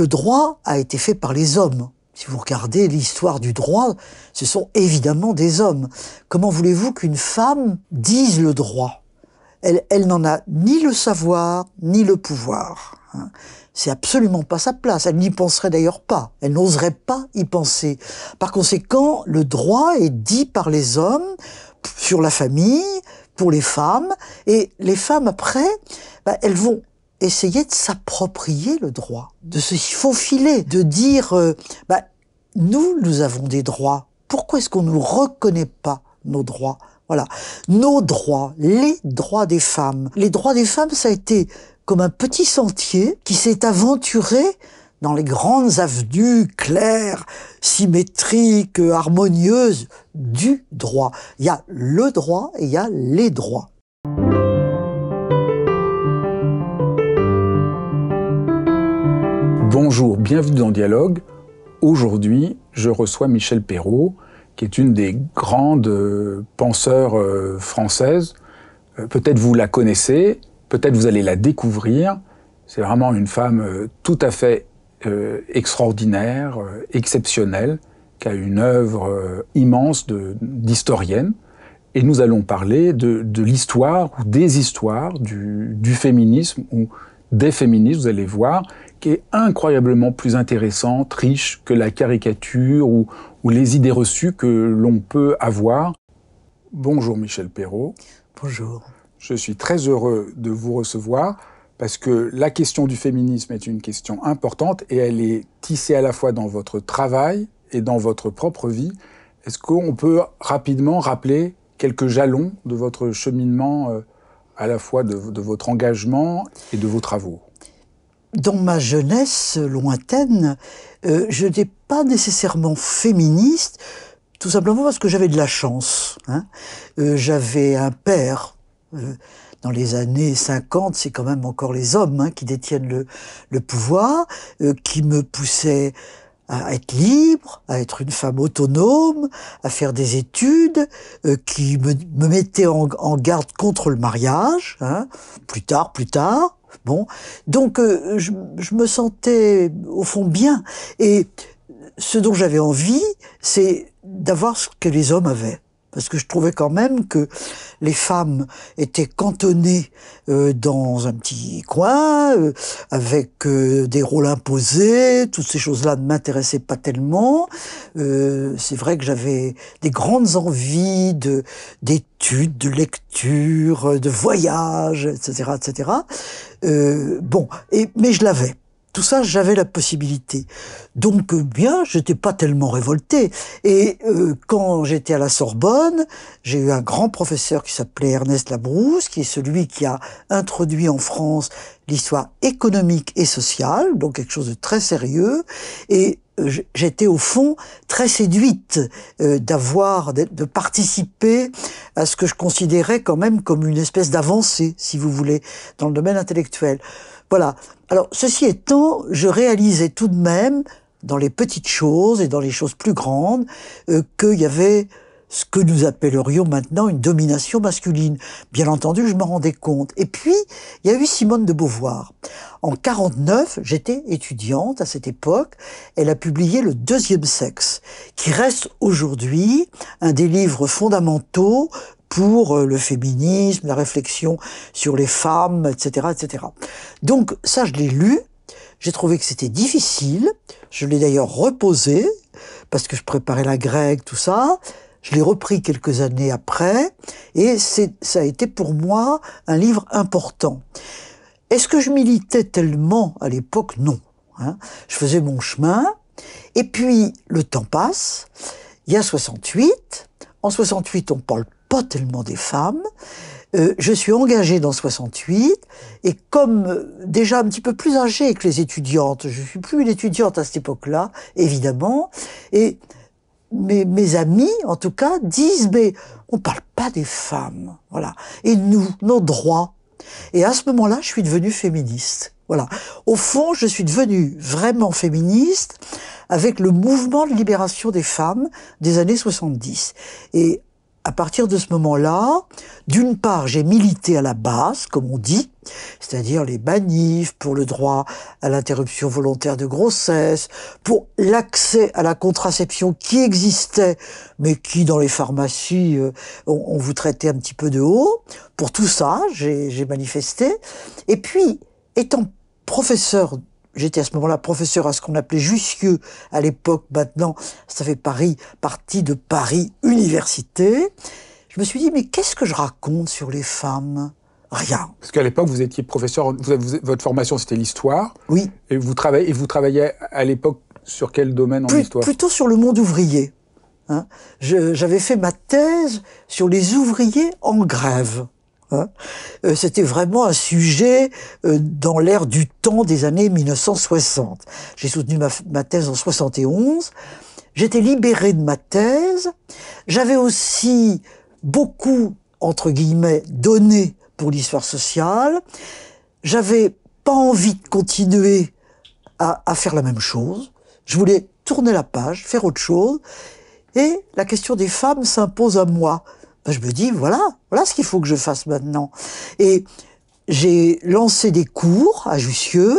le droit a été fait par les hommes. Si vous regardez l'histoire du droit, ce sont évidemment des hommes. Comment voulez-vous qu'une femme dise le droit Elle, elle n'en a ni le savoir, ni le pouvoir. Hein. C'est absolument pas sa place. Elle n'y penserait d'ailleurs pas. Elle n'oserait pas y penser. Par conséquent, le droit est dit par les hommes sur la famille, pour les femmes, et les femmes après, bah, elles vont essayer de s'approprier le droit, de se faufiler, de dire euh, bah, nous, nous avons des droits. Pourquoi est-ce qu'on ne reconnaît pas nos droits Voilà, nos droits, les droits des femmes. Les droits des femmes, ça a été comme un petit sentier qui s'est aventuré dans les grandes avenues claires, symétriques, harmonieuses du droit. Il y a le droit et il y a les droits. Bonjour, bienvenue dans Dialogue. Aujourd'hui, je reçois Michel Perrault, qui est une des grandes euh, penseurs euh, françaises. Euh, peut-être vous la connaissez, peut-être vous allez la découvrir. C'est vraiment une femme tout à fait extraordinaire, exceptionnelle, qui a une œuvre immense d'historienne. Et nous allons parler de, l'histoire ou des histoires du, du féminisme ou des féministes, vous allez voir, qui est incroyablement plus intéressante, riche que la caricature ou, les idées reçues que l'on peut avoir. Bonjour Michel Perrault. Bonjour. Je suis très heureux de vous recevoir parce que la question du féminisme est une question importante et elle est tissée à la fois dans votre travail et dans votre propre vie. Est-ce qu'on peut rapidement rappeler quelques jalons de votre cheminement euh, à la fois de, votre engagement et de vos travaux dans ma jeunesse lointaine, euh, je n'étais pas nécessairement féministe, tout simplement parce que j'avais de la chance. Hein. Euh, j'avais un père. Euh, dans les années 50, c'est quand même encore les hommes hein, qui détiennent le, pouvoir, qui me poussait à être libre, à être une femme autonome, à faire des études, qui me, mettait en, garde contre le mariage, hein. plus tard, plus tard. Bon, donc euh, je, me sentais au fond bien. Et ce dont j'avais envie, c'est d'avoir ce que les hommes avaient parce que je trouvais quand même que les femmes étaient cantonnées euh, dans un petit coin, euh, avec euh, des rôles imposés, toutes ces choses-là ne m'intéressaient pas tellement. C'est vrai que j'avais des grandes envies de d'études, de lecture, de voyages, etc., etc. bon, et mais je l'avais tout ça, j'avais la possibilité. Donc euh, bien, j'étais pas tellement révolté. Et euh, quand j'étais à la Sorbonne, j'ai eu un grand professeur qui s'appelait Ernest Labrousse, qui est celui qui a introduit en France l'histoire économique et sociale, donc quelque chose de très sérieux. Et euh, j'étais au fond très séduite d'avoir, de participer à ce que je considérais quand même comme une espèce d'avancée, si vous voulez, dans le domaine intellectuel. Voilà. Alors, ceci étant, je réalisais tout de même, dans les petites choses et dans les choses plus grandes, euh, qu'il y avait ce que nous appellerions maintenant une domination masculine. Bien entendu, je m'en rendais compte. Et puis, il y a eu Simone de Beauvoir. En 49, j'étais étudiante à cette époque. Elle a publié Le deuxième sexe, qui reste aujourd'hui un des livres fondamentaux pour euh, le féminisme, la réflexion sur les femmes, etc., etc. Donc ça, je l'ai lu. J'ai trouvé que c'était difficile. Je l'ai d'ailleurs reposé parce que je préparais la grecque, tout ça. Je l'ai repris quelques années après et ça a été pour moi un livre important. Est-ce que je militais tellement à l'époque Non. Hein. je faisais mon chemin, et puis le temps passe, il y a 68, en 68 on parle pas tellement des femmes, euh, je suis engagée dans 68 et comme euh, déjà un petit peu plus âgée que les étudiantes, je suis plus une étudiante à cette époque-là, évidemment, et mes, mes amis, en tout cas, disent mais on parle pas des femmes, voilà, et nous, nos droits, et à ce moment-là, je suis devenue féministe. Voilà. Au fond, je suis devenue vraiment féministe avec le mouvement de libération des femmes des années 70. Et à partir de ce moment-là, d'une part, j'ai milité à la base, comme on dit, c'est-à-dire les manifs pour le droit à l'interruption volontaire de grossesse, pour l'accès à la contraception qui existait, mais qui dans les pharmacies, euh, on, on vous traitait un petit peu de haut. Pour tout ça, j'ai manifesté. Et puis, étant professeur j'étais à ce moment-là professeur à ce qu'on appelait Jussieu à l'époque, maintenant ça fait Paris, partie de Paris Université. Je me suis dit, mais qu'est-ce que je raconte sur les femmes Rien. Parce qu'à l'époque, vous étiez professeur, votre formation c'était l'histoire. Oui. Et vous, travaillez, vous travailliez à l'époque sur quel domaine en histoire Plutôt sur le monde ouvrier. Hein. J'avais fait ma thèse sur les ouvriers en grève. Hein. Euh, c'était vraiment un sujet euh, dans l'ère du temps des années 1960. J'ai soutenu ma, thèse en 71. J'étais libéré de ma thèse. J'avais aussi beaucoup, entre guillemets, donné pour l'histoire sociale. J'avais pas envie de continuer à faire la même chose. Je voulais tourner la page, faire autre chose. Et la question des femmes s'impose à moi. Ben, je me dis, voilà, voilà ce qu'il faut que je fasse maintenant. Et j'ai lancé des cours à Jussieu,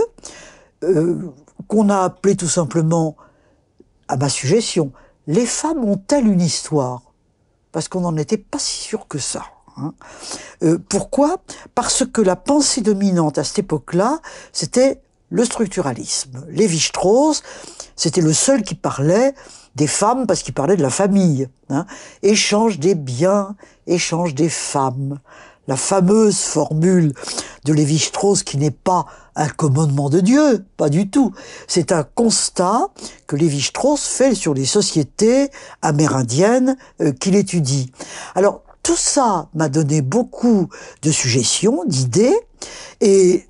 euh, qu'on a appelé tout simplement, à ma suggestion, Les femmes ont-elles une histoire Parce qu'on n'en était pas si sûr que ça. Hein. Euh, pourquoi Parce que la pensée dominante à cette époque-là, c'était le structuralisme. Lévi-Strauss, c'était le seul qui parlait des femmes parce qu'il parlait de la famille. Hein. Échange des biens, échange des femmes. La fameuse formule de Lévi-Strauss qui n'est pas un commandement de Dieu, pas du tout. C'est un constat que Lévi-Strauss fait sur les sociétés amérindiennes euh, qu'il étudie. Alors, tout ça m'a donné beaucoup de suggestions, d'idées, et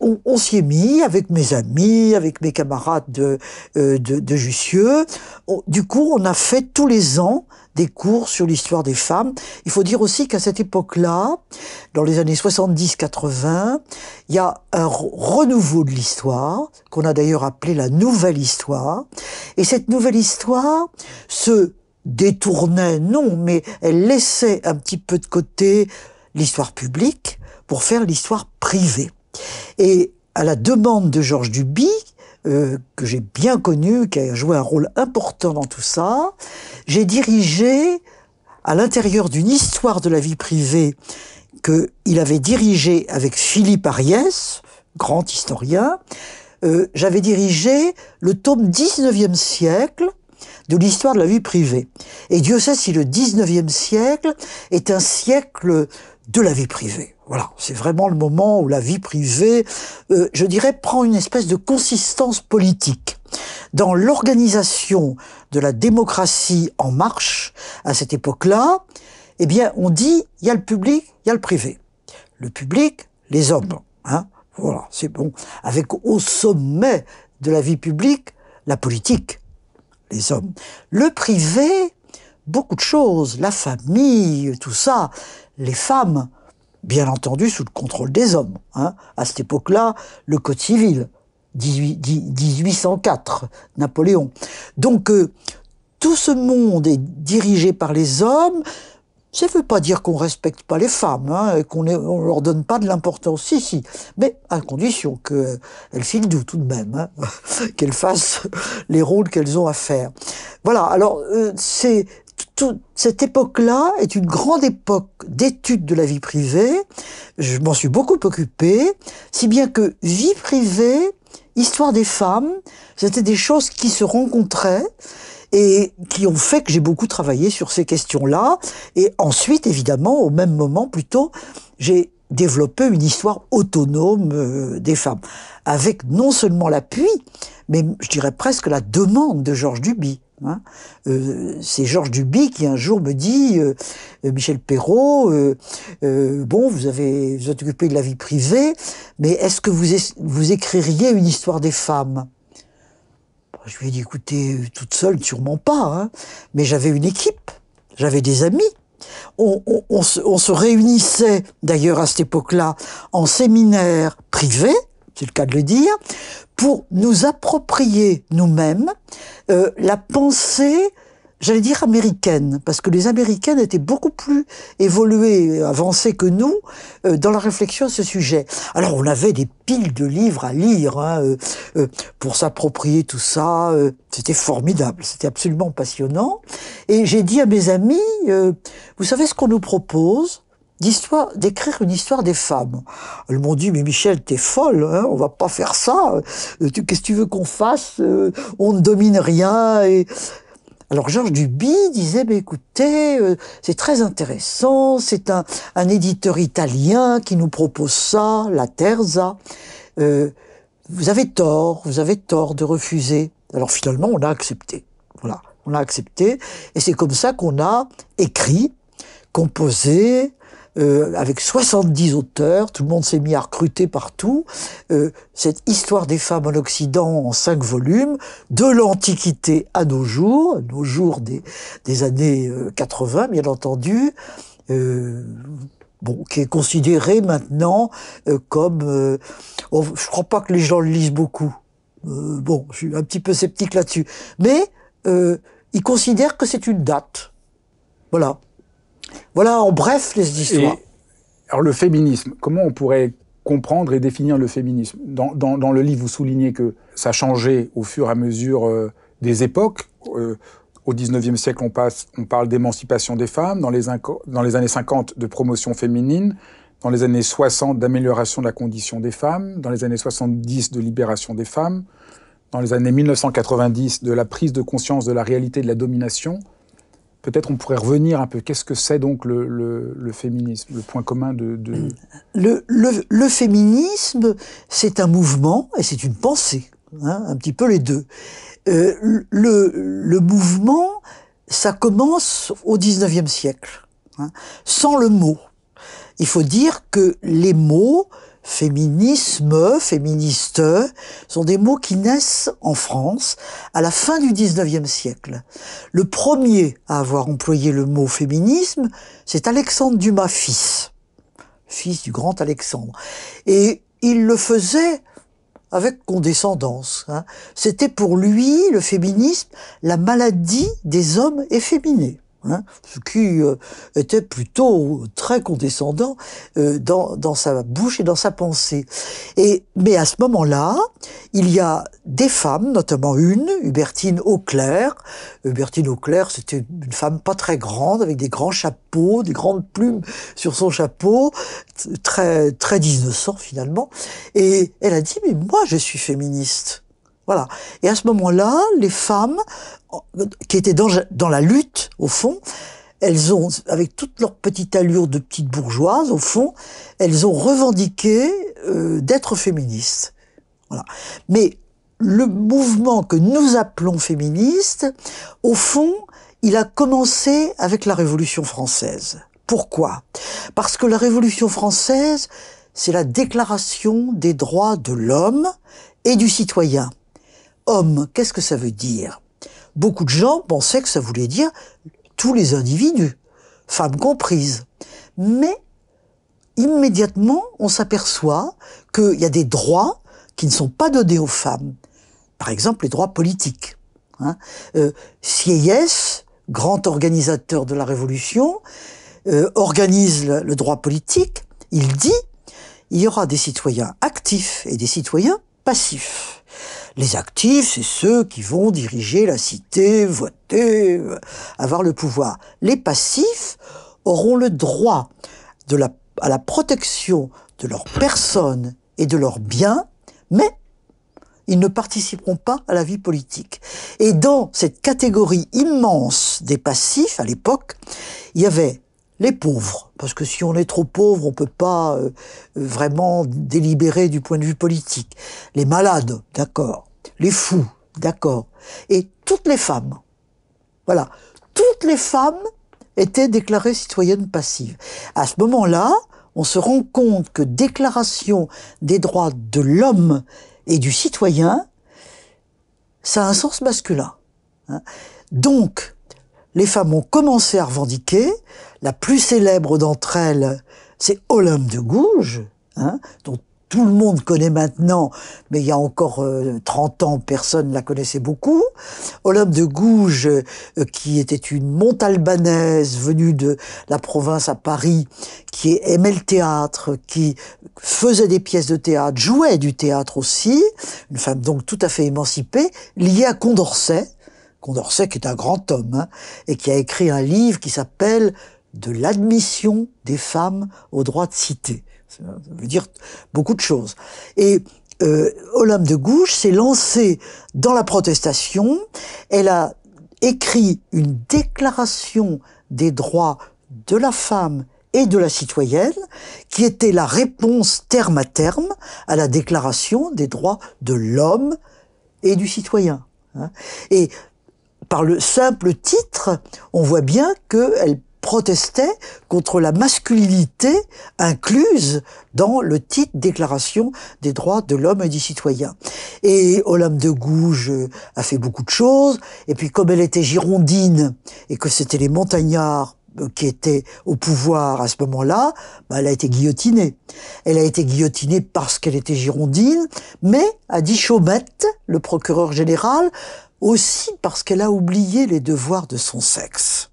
on, s'y est mis avec mes amis, avec mes camarades de, euh, de, Jussieu. du coup, on a fait tous les ans des cours sur l'histoire des femmes. Il faut dire aussi qu'à cette époque-là, dans les années 70-80, il y a un renouveau de l'histoire, qu'on a d'ailleurs appelé la nouvelle histoire. Et cette nouvelle histoire se détournait, non, mais elle laissait un petit peu de côté l'histoire publique pour faire l'histoire privée. Et à la demande de Georges Duby, euh, que j'ai bien connu, qui a joué un rôle important dans tout ça, j'ai dirigé à l'intérieur d'une histoire de la vie privée qu'il avait dirigée avec Philippe Ariès, grand historien, euh, j'avais dirigé le tome 19e siècle de l'histoire de la vie privée. Et Dieu sait si le 19e siècle est un siècle de la vie privée. Voilà, c'est vraiment le moment où la vie privée, euh, je dirais, prend une espèce de consistance politique. Dans l'organisation de la démocratie en marche, à cette époque-là, eh bien, on dit, il y a le public, il y a le privé. Le public, les hommes. Hein voilà, c'est bon. Avec au sommet de la vie publique, la politique, les hommes. Le privé, beaucoup de choses, la famille, tout ça, les femmes, bien entendu sous le contrôle des hommes. Hein. À cette époque-là, le Code civil, 1804, Napoléon. Donc euh, tout ce monde est dirigé par les hommes. Ça ne veut pas dire qu'on respecte pas les femmes, hein, et qu'on ne leur donne pas de l'importance, si, si, mais à condition qu'elles filent doux tout de même, hein, qu'elles fassent les rôles qu'elles ont à faire. Voilà, alors euh, c'est cette époque-là est une grande époque d'étude de la vie privée. Je m'en suis beaucoup occupé, si bien que vie privée, histoire des femmes, c'était des choses qui se rencontraient et qui ont fait que j'ai beaucoup travaillé sur ces questions-là. Et ensuite, évidemment, au même moment, plutôt, j'ai développé une histoire autonome euh, des femmes, avec non seulement l'appui, mais je dirais presque la demande de Georges Duby. Hein. Euh, c'est Georges Duby qui un jour me dit, euh, euh, Michel Perrault, bon, vous avez vous êtes occupé de la vie privée, mais est-ce que vous, vous écririez une histoire des femmes bah, Je lui ai dit, écoutez, toute seule, sûrement pas, hein, mais j'avais une équipe, j'avais des amis. On, se, on se réunissait d'ailleurs à cette époque-là en séminaire privé c'est le cas de le dire, pour nous approprier nous-mêmes euh, la pensée j'allais dire américaine, parce que les Américaines étaient beaucoup plus évoluées, avancées que nous euh, dans la réflexion à ce sujet. Alors on avait des piles de livres à lire hein, euh, pour s'approprier tout ça. c'était formidable, c'était absolument passionnant. Et j'ai dit à mes amis, vous savez ce qu'on nous propose d'histoire, d'écrire une histoire des femmes. Elles m'ont dit, mais Michel, t'es folle, hein, on va pas faire ça. Euh, qu'est-ce que tu veux qu'on fasse euh, On ne domine rien. Alors Georges Duby disait, écoutez, euh, c'est très intéressant, c'est un, éditeur italien qui nous propose ça, la Terza. vous avez tort, vous avez tort de refuser. Alors finalement, on a accepté. Voilà, on a accepté. Et c'est comme ça qu'on a écrit, composé, euh, avec 70 auteurs, tout le monde s'est mis à recruter partout, euh, cette histoire des femmes en Occident en cinq volumes, de l'Antiquité à nos jours, nos jours des, des années 80 euh, bien entendu, euh, bon, qui est considéré maintenant euh, comme... je crois pas que les gens le lisent beaucoup. bon, je suis un petit peu sceptique là-dessus. Mais ils considèrent que c'est une date. Voilà. Voilà en bref les histoires. alors le féminisme, comment on pourrait comprendre et définir le féminisme dans, le livre, vous soulignez que ça changeait au fur et à mesure euh, des époques. Euh, au 19e siècle, on, passe, on parle d'émancipation des femmes, dans les, dans les années 50, de promotion féminine, dans les années 60, d'amélioration de la condition des femmes, dans les années 70, de libération des femmes, dans les années 1990, de la prise de conscience de la réalité de la domination, Peut-être on pourrait revenir un peu. Qu'est-ce que c'est donc le, féminisme, le point commun de... Le, féminisme, c'est un mouvement et c'est une pensée, hein, un petit peu les deux. Euh, le, mouvement, ça commence au 19e siècle, hein, sans le mot. Il faut dire que les mots féminisme, féministe, sont des mots qui naissent en France à la fin du 19e siècle. Le premier à avoir employé le mot féminisme, c'est Alexandre Dumas fils, fils du grand Alexandre. Et il le faisait avec condescendance. Hein. C'était pour lui, le féminisme, la maladie des hommes efféminés. Hein, ce qui euh, était plutôt très condescendant euh, dans, dans, sa bouche et dans sa pensée. Et, mais à ce moment-là, il y a des femmes, notamment une, Hubertine Auclair. Hubertine Auclair, c'était une femme pas très grande, avec des grands chapeaux, des grandes plumes sur son chapeau, très, très finalement. Et elle a dit, mais moi je suis féministe. Voilà. Et à ce moment-là, les femmes, qui étaient dans, la lutte, au fond, elles ont, avec toute leur petite allure de petites bourgeoises, au fond, elles ont revendiqué euh, d'être féministes. Mais le mouvement que nous appelons féministe, au fond, il a commencé avec la Révolution française. Pourquoi Parce que la Révolution française, c'est la déclaration des droits de l'homme et du citoyen. Hommes, qu'est-ce que ça veut dire Beaucoup de gens pensaient que ça voulait dire tous les individus, femmes comprises. Mais immédiatement, on s'aperçoit qu'il y a des droits qui ne sont pas donnés aux femmes. Par exemple, les droits politiques. Hein Sieyès, euh, grand organisateur de la Révolution, euh, organise le droit politique. Il dit, il y aura des citoyens actifs et des citoyens passifs. Les actifs, c'est ceux qui vont diriger la cité, voter, euh, avoir le pouvoir. Les passifs auront le droit à la protection de leur personne et de leurs biens, mais ils ne participeront pas à la vie politique. Et dans cette catégorie immense des passifs à l'époque, il y avait les pauvres, parce que si on est trop pauvre, on peut pas euh, vraiment délibérer du point de vue politique. Les malades, d'accord. Les fous, d'accord. Et toutes les femmes. Voilà. Toutes les femmes étaient déclarées citoyennes passives. À ce moment-là, on se rend compte que déclaration des droits de l'homme et du citoyen, ça a un sens masculin. Hein. Donc, les femmes ont commencé à revendiquer, la plus célèbre d'entre elles, c'est Olympe de Gouges, hein, dont tout le monde connaît maintenant, mais il y a encore 30 euh, ans, personne la connaissait beaucoup. Olympe de Gouges, euh, qui était une montalbanaise venue de la province à Paris, qui aimait le théâtre, qui faisait des pièces de théâtre, jouait du théâtre aussi, une femme donc tout à fait émancipée, liée à Condorcet, Condorcet qui est un grand homme, hein, et qui a écrit un livre qui s'appelle de l'admission des femmes aux droits de cité. Ça veut dire beaucoup de choses. Et euh, Olympe de Gouges s'est lancée dans la protestation. Elle a écrit une déclaration des droits de la femme et de la citoyenne, qui était la réponse terme à terme à la déclaration des droits de l'homme et du citoyen. Hein. Et par le simple titre, on voit bien qu'elle protestait contre la masculinité incluse dans le titre Déclaration des droits de l'homme et du citoyen. Et Olympe de Gouges euh, a fait beaucoup de choses, et puis comme elle était girondine et que c'était les montagnards euh, qui étaient au pouvoir à ce moment-là, bah, elle a été guillotinée. Elle a été guillotinée parce qu'elle était girondine, mais a dit Chaumette, le procureur général, aussi parce qu'elle a oublié les devoirs de son sexe.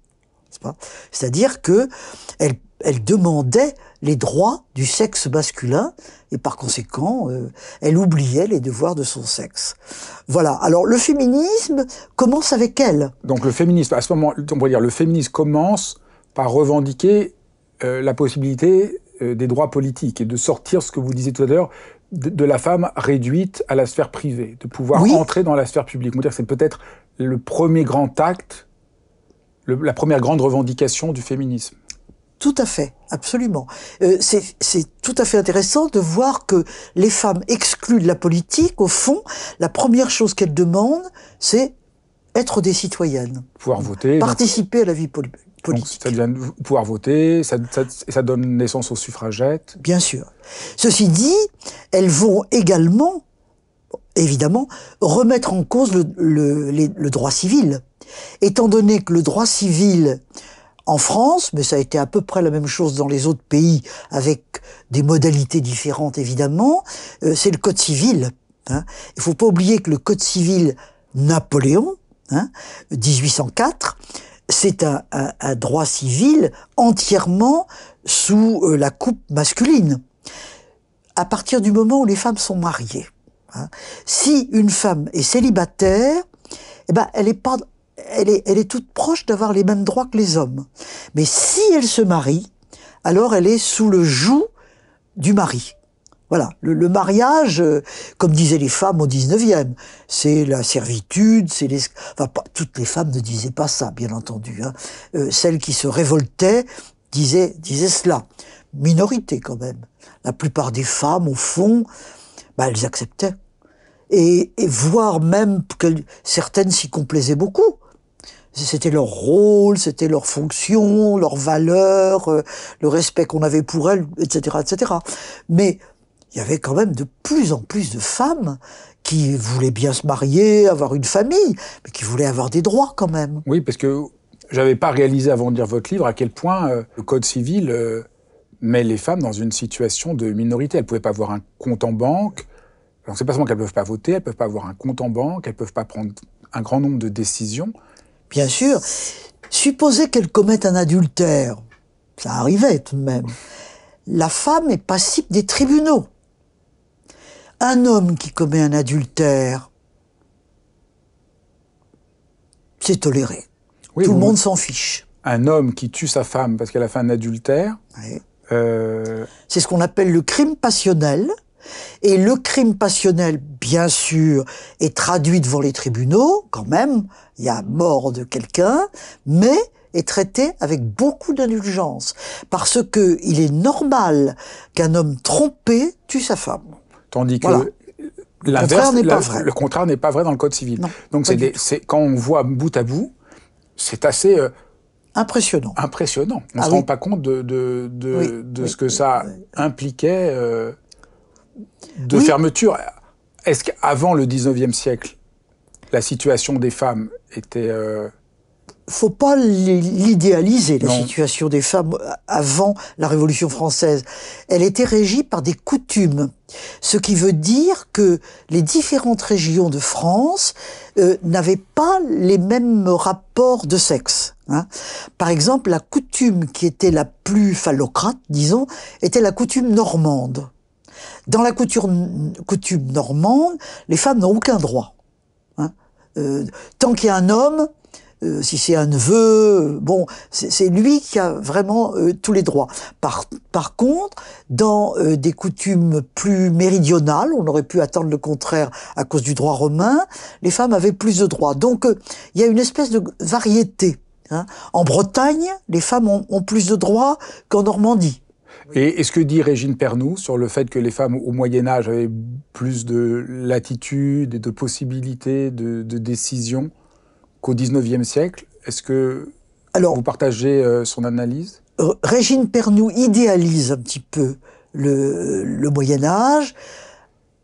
C'est-à-dire que elle, demandait les droits du sexe masculin et par conséquent, euh, elle oubliait les devoirs de son sexe. Voilà. Alors le féminisme commence avec elle. Donc le féminisme, à ce moment, on pourrait dire, le féminisme commence par revendiquer euh, la possibilité euh, des droits politiques et de sortir ce que vous disiez tout à l'heure de, la femme réduite à la sphère privée, de pouvoir entrer dans la sphère publique. On dire c'est peut-être le premier grand acte la première grande revendication du féminisme. Tout à fait, absolument. Euh, c'est tout à fait intéressant de voir que les femmes exclues de la politique, au fond, la première chose qu'elles demandent, c'est être des citoyennes. Pouvoir voter. Participer à la vie politique. Donc ça devient, pouvoir voter, ça, donne naissance aux suffragettes. Bien sûr. Ceci dit, elles vont également, évidemment, remettre en cause le droit civil étant donné que le droit civil en France, mais ça a été à peu près la même chose dans les autres pays, avec des modalités différentes évidemment, euh, c'est le Code civil. Hein. Il ne faut pas oublier que le Code civil Napoléon, 1804, hein, c'est un, droit civil entièrement sous euh, la coupe masculine. À partir du moment où les femmes sont mariées, hein, si une femme est célibataire, eh ben, elle n'est pas elle est, toute proche d'avoir les mêmes droits que les hommes. Mais si elle se marie, alors elle est sous le joug du mari. Voilà, le, mariage, euh, comme disaient les femmes au 19e, c'est la servitude, c'est les... Enfin, pas, toutes les femmes ne disaient pas ça, bien entendu. Hein. Euh, celles qui se révoltaient disaient, disaient cela. Minorité quand même. La plupart des femmes, au fond, bah, elles acceptaient. Et, et voire même que certaines s'y complaisaient beaucoup. C'était leur rôle, c'était leur fonction, leur valeur, euh, le respect qu'on avait pour elles, etc., etc. Mais il y avait quand même de plus en plus de femmes qui voulaient bien se marier, avoir une famille, mais qui voulaient avoir des droits quand même. Oui, parce que j'avais pas réalisé avant de lire votre livre à quel point euh, le Code civil euh, met les femmes dans une situation de minorité. Elles pouvaient pas avoir un compte en banque. Donc c'est pas seulement qu'elles peuvent pas voter, elles peuvent pas avoir un compte en banque, elles peuvent pas prendre un grand nombre de décisions bien sûr. Supposer qu'elle commette un adultère, ça arrivait tout de même, la femme est passible des tribunaux. Un homme qui commet un adultère, c'est toléré. tout le monde s'en fiche. Un homme qui tue sa femme parce qu'elle a fait un adultère. Euh, c'est ce qu'on appelle le crime passionnel. Et le crime passionnel, bien sûr, est traduit devant les tribunaux, quand même, il y a mort de quelqu'un, mais est traité avec beaucoup d'indulgence, parce que il est normal qu'un homme trompé tue sa femme. Tandis que voilà. Le contraire n'est pas vrai. Le contraire n'est pas vrai dans le code civil. Donc c'est quand on voit bout à bout, c'est assez euh, impressionnant. Impressionnant. On ne ah se rend pas compte de, ce que ça impliquait. Euh, de fermeture. Est-ce qu'avant le 19e siècle, la situation des femmes était... Euh, Faut pas l'idéaliser, la situation des femmes euh, avant la Révolution française. Elle était régie par des coutumes, ce qui veut dire que les différentes régions de France euh, n'avaient pas les mêmes rapports de sexe. Hein. Par exemple, la coutume qui était la plus phallocrate, disons, était la coutume normande. Dans la coutume normande, les femmes n'ont aucun droit. Hein. Euh, tant qu'il y a un homme, euh, si c'est un neveu, bon, c'est lui qui a vraiment euh, tous les droits. Par, contre, dans des coutumes plus méridionales, on aurait pu attendre le contraire à cause du droit romain, les femmes avaient plus de droits. Donc, il y a une espèce de variété. Hein. En Bretagne, les femmes ont plus de droits qu'en Normandie. Et, est ce que dit Régine Pernoud sur le fait que les femmes au Moyen Âge avaient plus de latitude et de possibilités de, décision qu'au XIXe siècle, est-ce que Alors, vous partagez euh, son analyse Régine Pernoud idéalise un petit peu le, Moyen Âge,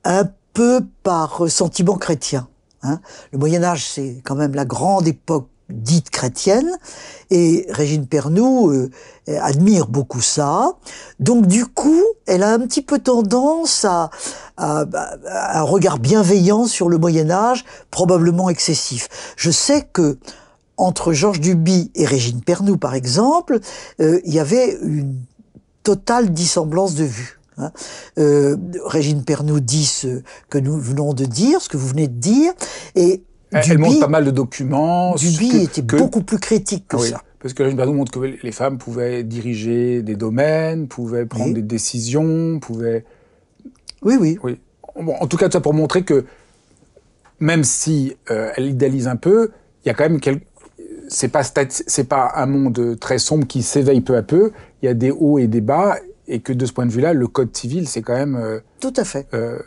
un peu par sentiment chrétien. Hein. Le Moyen Âge, c'est quand même la grande époque dite chrétienne, et Régine Pernoud euh, admire beaucoup ça. Donc du coup, elle a un petit peu tendance à, un regard bienveillant sur le Moyen Âge, probablement excessif. Je sais que entre Georges Duby et Régine Pernoud, par exemple, euh, il y avait une totale dissemblance de vues. Hein. Euh, Régine Pernoud dit ce que nous venons de dire, ce que vous venez de dire, et elle montre pas mal de documents. Duby était beaucoup plus critique que ça. Parce que la Lune montre que les femmes pouvaient diriger des domaines, pouvaient prendre des décisions, pouvaient... Oui, oui. oui. en tout cas, ça pour montrer que même si euh, elle idéalise un peu, il y a quand même quelques c'est pas c'est pas un monde très sombre qui s'éveille peu à peu. Il y a des hauts et des bas, et que de ce point de vue-là, le code civil, c'est quand même euh, tout à fait euh,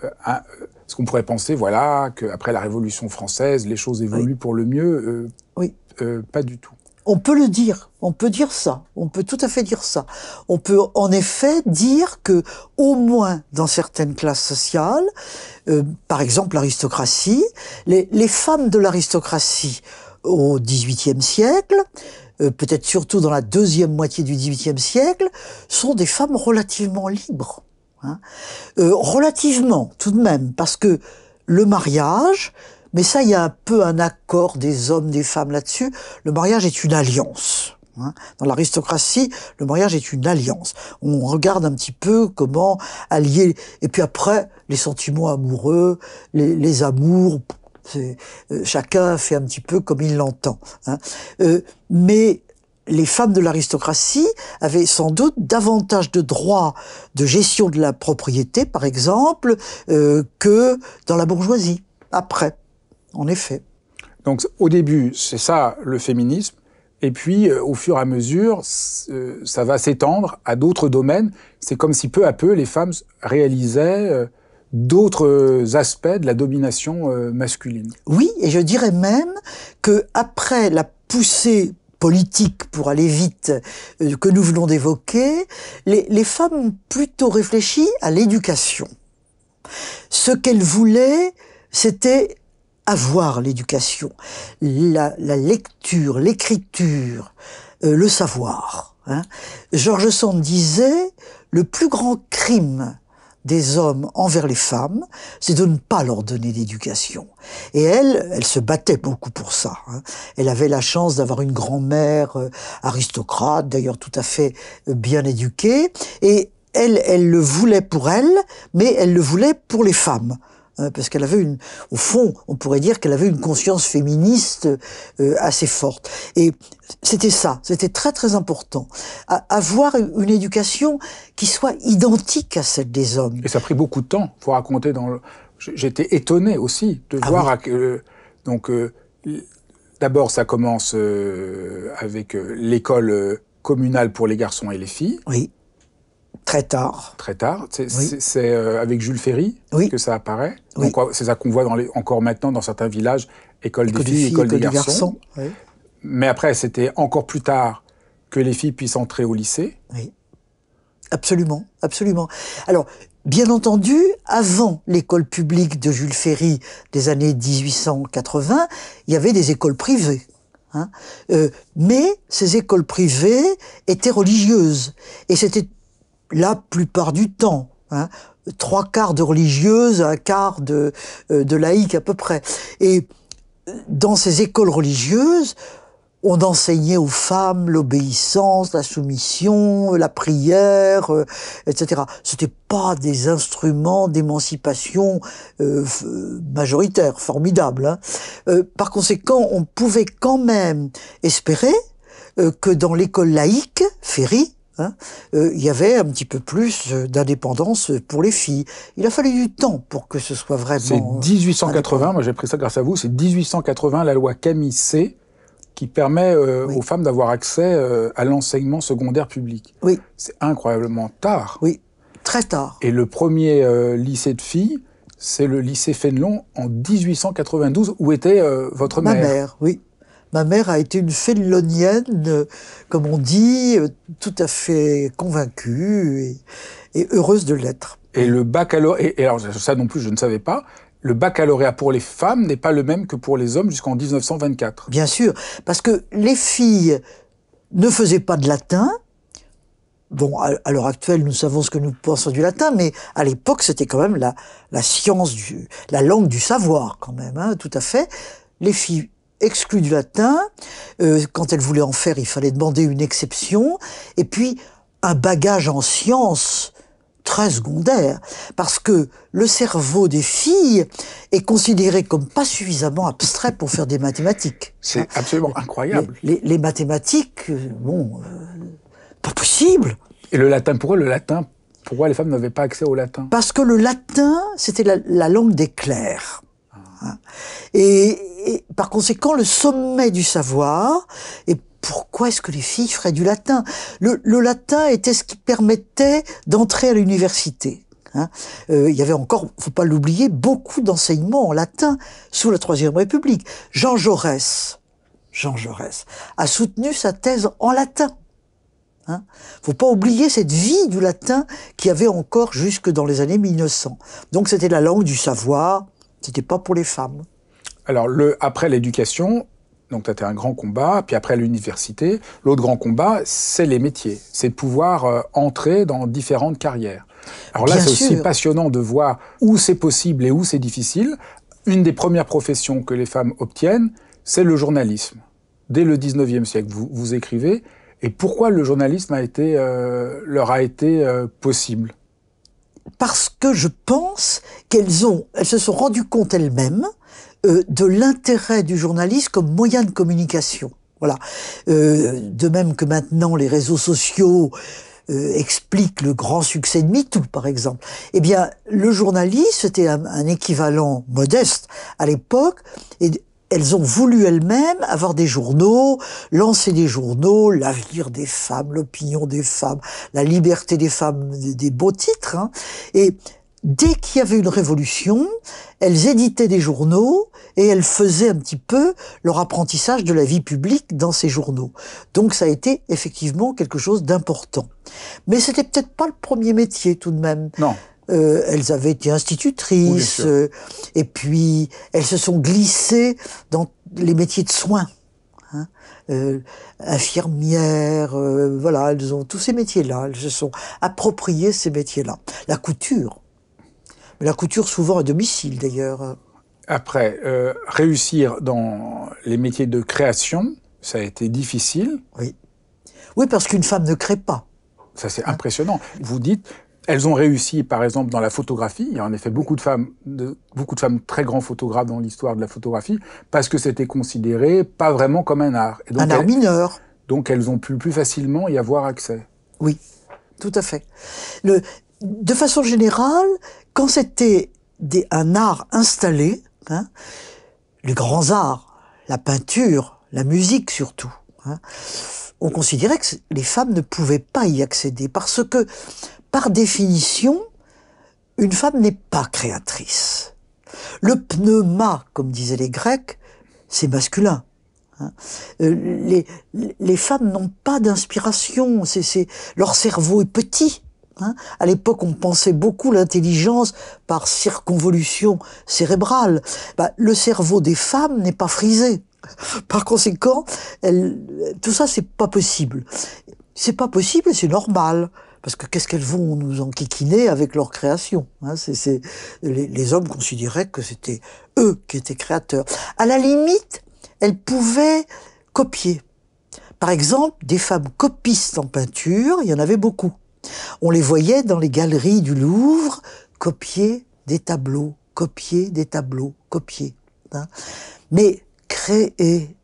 est-ce qu'on pourrait penser, voilà, qu'après la Révolution française, les choses évoluent pour le mieux. Euh, oui. Euh, pas du tout. On peut le dire, on peut dire ça, on peut tout à fait dire ça. On peut en effet dire que, au moins dans certaines classes sociales, euh, par exemple l'aristocratie, les, femmes de l'aristocratie au XVIIIe siècle, peut-être surtout dans la deuxième moitié du XVIIIe siècle, sont des femmes relativement libres. Hein. Euh, relativement, tout de même, parce que le mariage, mais ça, il y a un peu un accord des hommes, des femmes là-dessus, le mariage est une alliance. Hein. Dans l'aristocratie, le mariage est une alliance. On regarde un petit peu comment allier. Et puis après, les sentiments amoureux, les, amours, euh, chacun fait un petit peu comme il l'entend. Hein. Euh, mais les femmes de l'aristocratie avaient sans doute davantage de droits de gestion de la propriété, par exemple, euh, que dans la bourgeoisie, après, en effet. Donc au début, c'est ça le féminisme, et puis euh, au fur et à mesure, euh, ça va s'étendre à d'autres domaines. C'est comme si peu à peu, les femmes réalisaient d'autres aspects de la domination masculine. Oui, et je dirais même que après la poussée politique pour aller vite euh, que nous venons d'évoquer, les, femmes ont plutôt réfléchi à l'éducation. Ce qu'elles voulaient, c'était avoir l'éducation, la, lecture, l'écriture, euh, le savoir. Hein. Georges George Sand disait, le plus grand crime des hommes envers les femmes, c'est de ne pas leur donner d'éducation. Et elle, elle se battait beaucoup pour ça. Hein. Elle avait la chance d'avoir une grand-mère euh, aristocrate, d'ailleurs tout à fait euh, bien éduquée, et elle, elle le voulait pour elle, mais elle le voulait pour les femmes. Euh, parce qu'elle avait une, au fond, on pourrait dire qu'elle avait une conscience féministe euh, assez forte. Et c'était ça, c'était très très important, avoir une éducation qui soit identique à celle des hommes. Et ça a pris beaucoup de temps. Pour raconter dans. Le... J'étais étonné aussi de ah voir que euh, donc. D'abord, ça commence avec l'école communale pour les garçons et les filles. Oui. Très tard. Très tard. C'est euh, avec Jules Ferry que ça apparaît. C'est ça qu'on voit dans encore maintenant dans certains villages, école, des, filles, école, des, garçons. Mais après, c'était encore plus tard que les filles puissent entrer au lycée. Oui. Absolument, absolument. Alors, bien entendu, avant l'école publique de Jules Ferry des années 1880, il y avait des écoles privées. Hein. Euh, mais ces écoles privées étaient religieuses et c'était la plupart du temps. Hein. trois quarts de religieuses, un quart de, euh, de laïcs à peu près. Et euh, dans ces écoles religieuses, on enseignait aux femmes l'obéissance, la soumission, la prière, etc. Euh, etc. C'était pas des instruments d'émancipation majoritaire, formidable. Hein. par conséquent, on pouvait quand même espérer que dans l'école laïque, Ferry, Hein. Euh, il y avait un petit peu plus euh, d'indépendance pour les filles. Il a fallu du temps pour que ce soit vraiment. Euh, c'est 1880, moi j'ai pris ça grâce à vous, c'est 1880 la loi Camille C qui permet aux femmes d'avoir accès à l'enseignement secondaire public. Oui. C'est incroyablement tard. Oui, très tard. Et le premier lycée de filles, c'est le lycée Fénelon en 1892 où était votre mère. Ma mère, oui. Ma mère a été une félonienne, euh, comme on dit, euh, tout à fait convaincue et, heureuse de l'être. Et le baccalauréat, et, alors ça non plus je ne savais pas, le baccalauréat pour les femmes n'est pas le même que pour les hommes jusqu'en 1924. Bien sûr, parce que les filles ne faisaient pas de latin. Bon, à, l'heure actuelle, nous savons ce que nous pensons du latin, mais à l'époque, c'était quand même la, la science, du, la langue du savoir, quand même, hein, tout à fait. Les filles Exclu du latin. Euh, quand elle voulait en faire, il fallait demander une exception. Et puis, un bagage en sciences très secondaire, parce que le cerveau des filles est considéré comme pas suffisamment abstrait pour faire des mathématiques. C'est absolument incroyable. Les, mathématiques, euh, bon, euh, pas possible. Et le latin, pourquoi le latin Pourquoi les femmes n'avaient pas accès au latin Parce que le latin, c'était la langue des clercs. Et, par conséquent, le sommet du savoir, et pourquoi est-ce que les filles feraient du latin le, latin était ce qui permettait d'entrer à l'université. Hein. Euh, il y avait encore, faut pas l'oublier, beaucoup d'enseignements en latin sous la Troisième République. Jean Jaurès, Jean Jaurès, a soutenu sa thèse en latin. Hein. faut pas oublier cette vie du latin qui avait encore jusque dans les années 1900. Donc c'était la langue du savoir, c'était pas pour les femmes. Alors, le, après l'éducation, donc tu as un grand combat, puis après l'université, l'autre grand combat, c'est les métiers. C'est pouvoir euh, entrer dans différentes carrières. Alors là, c'est aussi passionnant de voir où c'est possible et où c'est difficile. Une des premières professions que les femmes obtiennent, c'est le journalisme. Dès le 19e siècle, vous, écrivez. Et pourquoi le journalisme a été, euh, leur a été euh, possible parce que je pense qu'elles ont, elles se sont rendues compte elles-mêmes euh, de l'intérêt du journaliste comme moyen de communication. Voilà. Euh, de même que maintenant les réseaux sociaux euh, expliquent le grand succès de MeToo, par exemple. Eh bien, le journaliste, c'était un, équivalent modeste à l'époque, elles ont voulu elles-mêmes avoir des journaux, lancer des journaux, l'avenir des femmes, l'opinion des femmes, la liberté des femmes, des, beaux titres. Hein. Et dès qu'il y avait une révolution, elles éditaient des journaux et elles faisaient un petit peu leur apprentissage de la vie publique dans ces journaux. Donc ça a été effectivement quelque chose d'important. Mais c'était peut-être pas le premier métier tout de même. Non. Euh, elles avaient été institutrices, euh, et puis elles se sont glissées dans les métiers de soins. Hein. Euh, infirmières, voilà, elles ont tous ces métiers-là, elles se sont appropriées ces métiers-là. La couture, la couture souvent à domicile d'ailleurs. Après, réussir dans les métiers de création, ça a été difficile. Oui. Oui, parce qu'une femme ne crée pas. Ça, c'est impressionnant. Vous dites, elles ont réussi, par exemple, dans la photographie. Il y a en effet beaucoup de femmes, beaucoup de femmes très grands photographes dans l'histoire de la photographie, parce que c'était considéré pas vraiment comme un art. un art mineur. Donc elles ont pu plus facilement y avoir accès. Oui, tout à fait. de façon générale, quand c'était un art installé, hein, les grands arts, la peinture, la musique surtout, hein, on considérait que les femmes ne pouvaient pas y accéder parce que par définition, une femme n'est pas créatrice. Le pneuma, comme disaient les Grecs, c'est masculin. Hein. Euh, les, femmes n'ont pas d'inspiration, c'est, leur cerveau est petit. Hein. à l'époque, on pensait beaucoup l'intelligence par circonvolution cérébrale. Bah, le cerveau des femmes n'est pas frisé. Par conséquent, tout ça, c'est pas possible. C'est pas possible, c'est normal parce que qu'est-ce qu'elles vont nous enquiquiner avec leur création hein, c'est, les, les, hommes considéraient que c'était eux qui étaient créateurs. À la limite, elles pouvaient copier. Par exemple, des femmes copistes en peinture, il y en avait beaucoup. On les voyait dans les galeries du Louvre copier des tableaux, copier des tableaux, copier. Hein. Mais créer,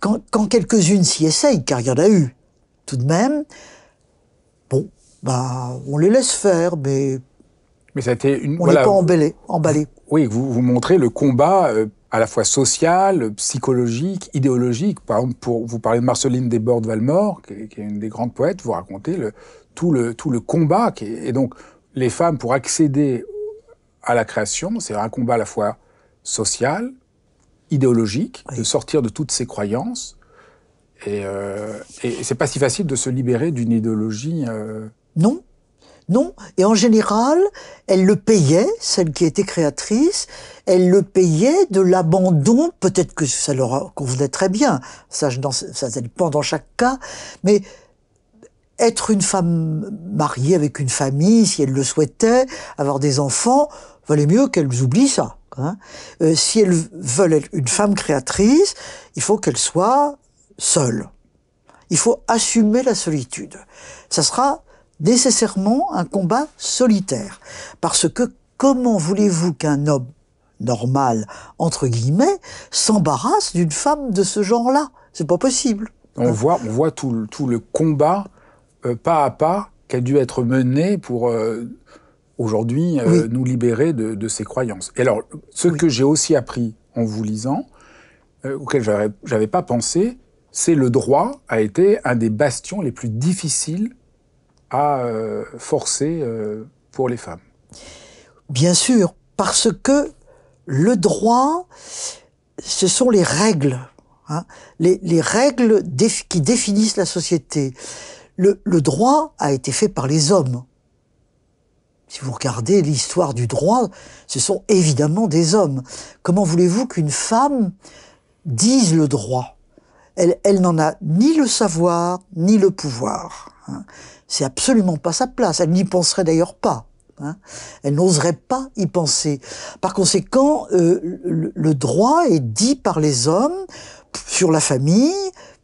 quand quelques-unes s'y essayent, car il y en a eu, tout de même, bon, bah, on les laisse faire, mais. Mais ça a été une. On n'est pas emballé, emballé. Oui, vous, montrez le combat euh, à la fois social, psychologique, idéologique. Par exemple, pour vous parlez de Marceline Desbordes-Valmore, qui, est une des grandes poètes, vous racontez tout, le, tout le combat. Qui est, donc, les femmes, pour accéder à la création, c'est un combat à la fois social, idéologique, de sortir de toutes ces croyances, et, euh, et c'est pas si facile de se libérer d'une idéologie. Euh, non, non. Et en général, elle le payait, celle qui était créatrice, elle le payait de l'abandon. Peut-être que ça leur convenait très bien. Ça, ça dépend dans chaque cas. Mais être une femme mariée avec une famille, si elle le souhaitait, avoir des enfants, valait mieux qu'elles oublient ça. Hein. Euh, si elles veulent être une femme créatrice, il faut qu'elle soit seul. Il faut assumer la solitude. Ça sera nécessairement un combat solitaire. Parce que comment voulez-vous qu'un homme normal, entre guillemets, s'embarrasse d'une femme de ce genre-là C'est pas possible. On hein voit, on voit tout, le, combat, euh, pas à pas, qui a dû être mené pour euh, aujourd'hui euh, nous libérer de, de, ces croyances. Et alors, ce que j'ai aussi appris en vous lisant, auquel n'avais pas pensé, c'est le droit a été un des bastions les plus difficiles à euh, forcer euh, pour les femmes. Bien sûr, parce que le droit, ce sont les règles, hein. les, règles qui définissent la société. le, droit a été fait par les hommes. Si vous regardez l'histoire du droit, ce sont évidemment des hommes. Comment voulez-vous qu'une femme dise le droit elle, n'en a ni le savoir, ni le pouvoir. Hein. C'est absolument pas sa place. Elle n'y penserait d'ailleurs pas. Hein. Elle n'oserait pas y penser. Par conséquent, euh, le, droit est dit par les hommes sur la famille,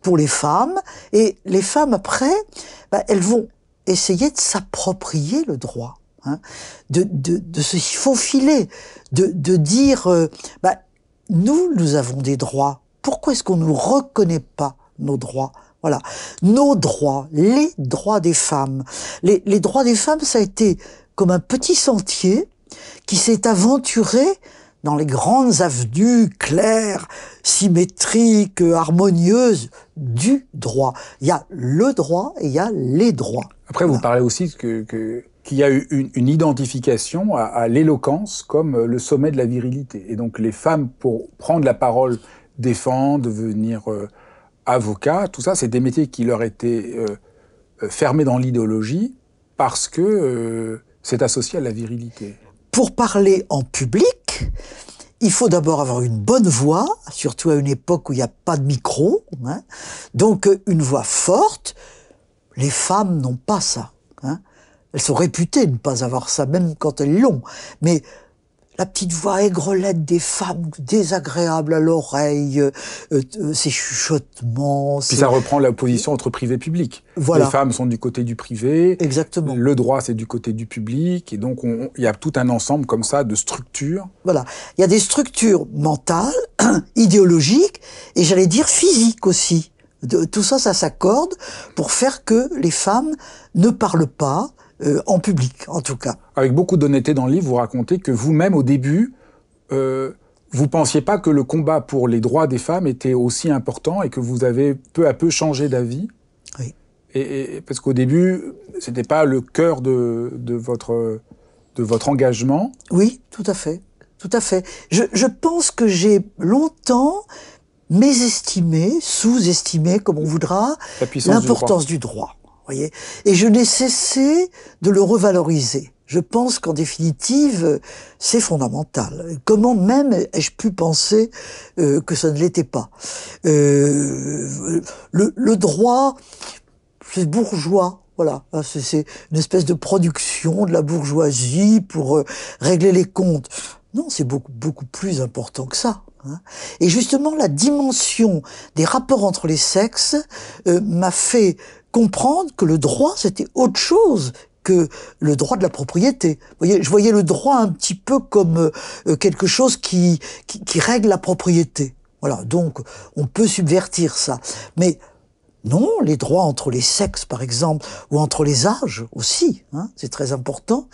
pour les femmes, et les femmes après, bah, elles vont essayer de s'approprier le droit, hein. de, de, de se faufiler, de, dire, euh, bah, nous, nous avons des droits, pourquoi est-ce qu'on ne reconnaît pas nos droits Voilà, nos droits, les droits des femmes. Les, droits des femmes, ça a été comme un petit sentier qui s'est aventuré dans les grandes avenues claires, symétriques, harmonieuses du droit. Il y a le droit et il y a les droits. Après, vous parlez aussi que, que qu'il y a eu une, une identification à, à l'éloquence comme le sommet de la virilité. Et donc les femmes, pour prendre la parole défendre, devenir euh, avocat, tout ça, c'est des métiers qui leur étaient euh, euh, fermés dans l'idéologie parce que c'est associé à la virilité. Pour parler en public, il faut d'abord avoir une bonne voix, surtout à une époque où il n'y a pas de micro. Hein. Donc une voix forte, les femmes n'ont pas ça. Hein. Elles sont réputées de ne pas avoir ça, même quand elles l'ont. Mais la petite voix aigrelette des femmes désagréable à l'oreille, ces euh, euh, chuchotements. Puis ça reprend la position entre privé et public. Voilà. Les femmes sont du côté du privé. Exactement. Le droit, c'est du côté du public. Et donc, il y a tout un ensemble comme ça de structures. Voilà. Il y a des structures mentales, idéologiques, et j'allais dire physiques aussi. De, tout ça, ça s'accorde pour faire que les femmes ne parlent pas, euh, en public en tout cas. Avec beaucoup d'honnêteté dans le livre, vous racontez que vous-même au début, euh, vous pensiez pas que le combat pour les droits des femmes était aussi important et que vous avez peu à peu changé d'avis. Oui. Et, parce qu'au début, n'était pas le cœur de, votre de votre engagement. Oui, tout à fait, tout à fait. Je, pense que j'ai longtemps mésestimé, sous-estimé, comme on voudra, l'importance Du droit. Et je n'ai cessé de le revaloriser. Je pense qu'en définitive, c'est fondamental. Comment même ai-je pu penser euh, que ça ne l'était pas euh, le, droit, c'est bourgeois, voilà. C'est une espèce de production de la bourgeoisie pour euh, régler les comptes. Non, c'est beaucoup, beaucoup plus important que ça. Hein. Et justement, la dimension des rapports entre les sexes m'a fait comprendre que le droit, c'était autre chose que le droit de la propriété. Vous voyez, je voyais le droit un petit peu comme euh, quelque chose qui, qui, qui, règle la propriété. Voilà, donc on peut subvertir ça. Mais non, les droits entre les sexes, par exemple, ou entre les âges aussi, hein, c'est très important,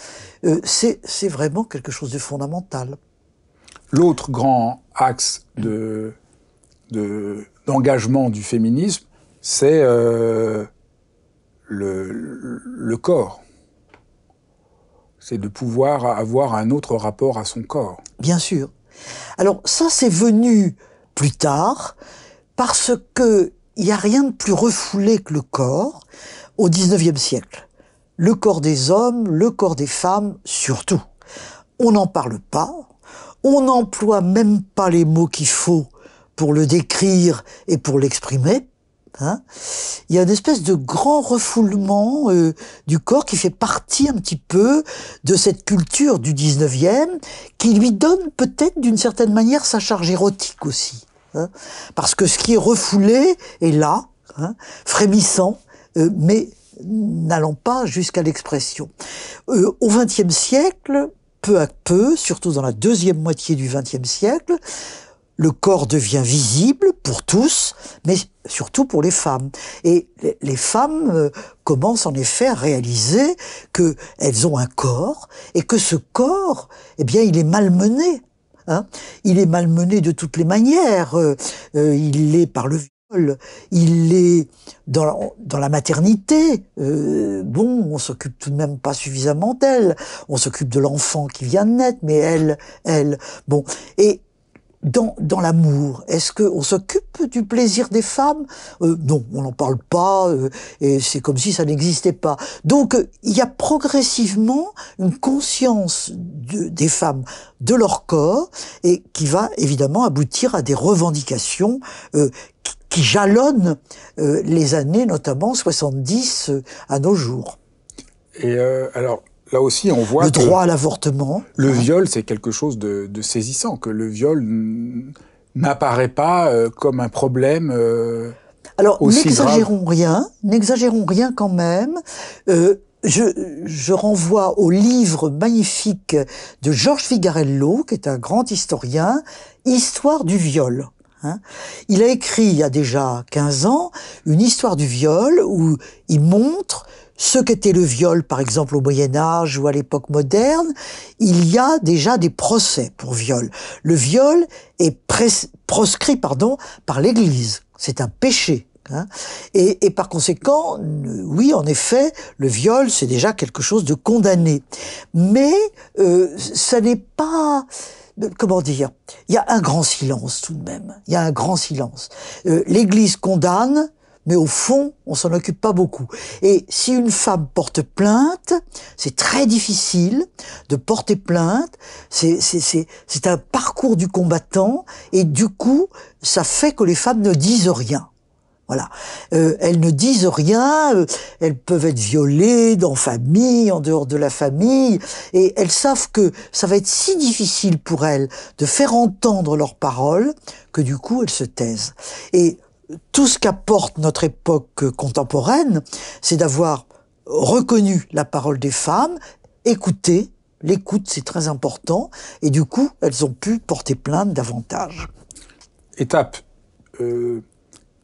euh, c'est vraiment quelque chose de fondamental. L'autre grand axe de d'engagement du féminisme, c'est euh, le, corps. C'est de pouvoir avoir un autre rapport à son corps. Bien sûr. Alors ça, c'est venu plus tard parce que il n'y a rien de plus refoulé que le corps au XIXe siècle. Le corps des hommes, le corps des femmes, surtout. On n'en parle pas. On n'emploie même pas les mots qu'il faut pour le décrire et pour l'exprimer. Hein. il y a une espèce de grand refoulement euh, du corps qui fait partie un petit peu de cette culture du 19e, qui lui donne peut-être d'une certaine manière sa charge érotique aussi. Hein. Parce que ce qui est refoulé est là, hein, frémissant, euh, mais n'allant pas jusqu'à l'expression. Euh, au au 20e siècle, peu à peu, surtout dans la deuxième moitié du 20 20e siècle, le corps devient visible pour tous, mais surtout pour les femmes. Et les femmes euh, commencent en effet à réaliser qu'elles ont un corps et que ce corps, eh bien, il est malmené. Hein il est malmené de toutes les manières. Euh, euh, il est par le viol, il est dans la, maternité. bon, on s'occupe tout de même pas suffisamment d'elle. On s'occupe de l'enfant qui vient de naître, mais elle, elle. Bon, et dans, dans l'amour Est-ce qu'on s'occupe du plaisir des femmes euh, Non, on n'en parle pas, euh, et c'est comme si ça n'existait pas. Donc euh, il y a progressivement une conscience des femmes de leur corps, et qui va évidemment aboutir à des revendications qui, qui, jalonnent les années, notamment 70 à nos jours. Et alors, là aussi, on voit. Le droit à l'avortement. Le viol, c'est quelque chose de, saisissant, que le viol n'apparaît pas euh, comme un problème. Euh, Alors, n'exagérons rien, n'exagérons rien quand même. Euh, je, renvoie au livre magnifique de Georges Figarello, qui est un grand historien, Histoire du viol. Hein. il a écrit, il y a déjà 15 ans, une histoire du viol où il montre ce qu'était le viol, par exemple, au Moyen Âge ou à l'époque moderne, il y a déjà des procès pour viol. Le viol est proscrit pardon, par l'Église. C'est un péché. Hein. Et, par conséquent, oui, en effet, le viol, c'est déjà quelque chose de condamné. Mais euh, ça n'est pas comment dire, il y a un grand silence tout de même. Il y a un grand silence. Euh, L'Église condamne, mais au fond, on s'en occupe pas beaucoup. Et si une femme porte plainte, c'est très difficile de porter plainte, c'est un parcours du combattant, et du coup, ça fait que les femmes ne disent rien. Voilà. Euh, elles ne disent rien, euh, elles peuvent être violées dans famille, en dehors de la famille, et elles savent que ça va être si difficile pour elles de faire entendre leurs paroles que du coup elles se taisent. Et tout ce qu'apporte notre époque contemporaine, c'est d'avoir reconnu la parole des femmes, écouté, l'écoute c'est très important, et du coup elles ont pu porter plainte davantage. Étape euh,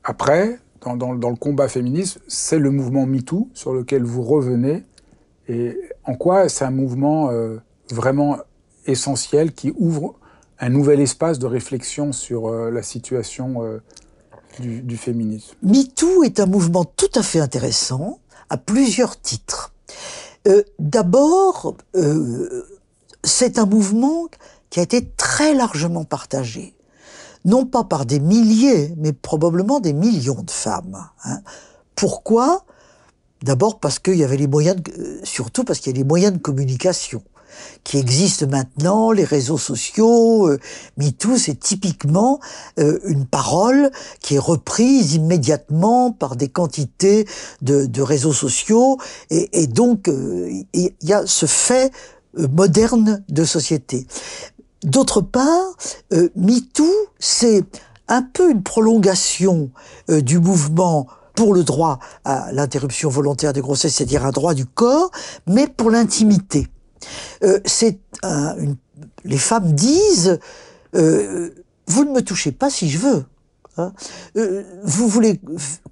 après, dans, le combat féministe, c'est le mouvement MeToo sur lequel vous revenez, et en quoi c'est un mouvement euh, vraiment essentiel qui ouvre un nouvel espace de réflexion sur euh, la situation du, féminisme MeToo est un mouvement tout à fait intéressant à plusieurs titres. Euh, d'abord, euh, c'est un mouvement qui a été très largement partagé, non pas par des milliers, mais probablement des millions de femmes. Hein. Pourquoi D'abord parce qu'il y avait les moyens, euh, surtout parce qu'il y a les moyens de communication qui existent maintenant, les réseaux sociaux, euh, MeToo, c'est typiquement euh, une parole qui est reprise immédiatement par des quantités de, réseaux sociaux, et, donc euh, il y a ce fait moderne de société. D'autre part, MeToo, c'est un peu une prolongation du mouvement pour le droit à l'interruption volontaire de grossesse, c'est-à-dire un droit du corps, mais pour l'intimité. Euh, c'est une, les femmes disent euh, vous ne me touchez pas si je veux. Hein. Euh, vous voulez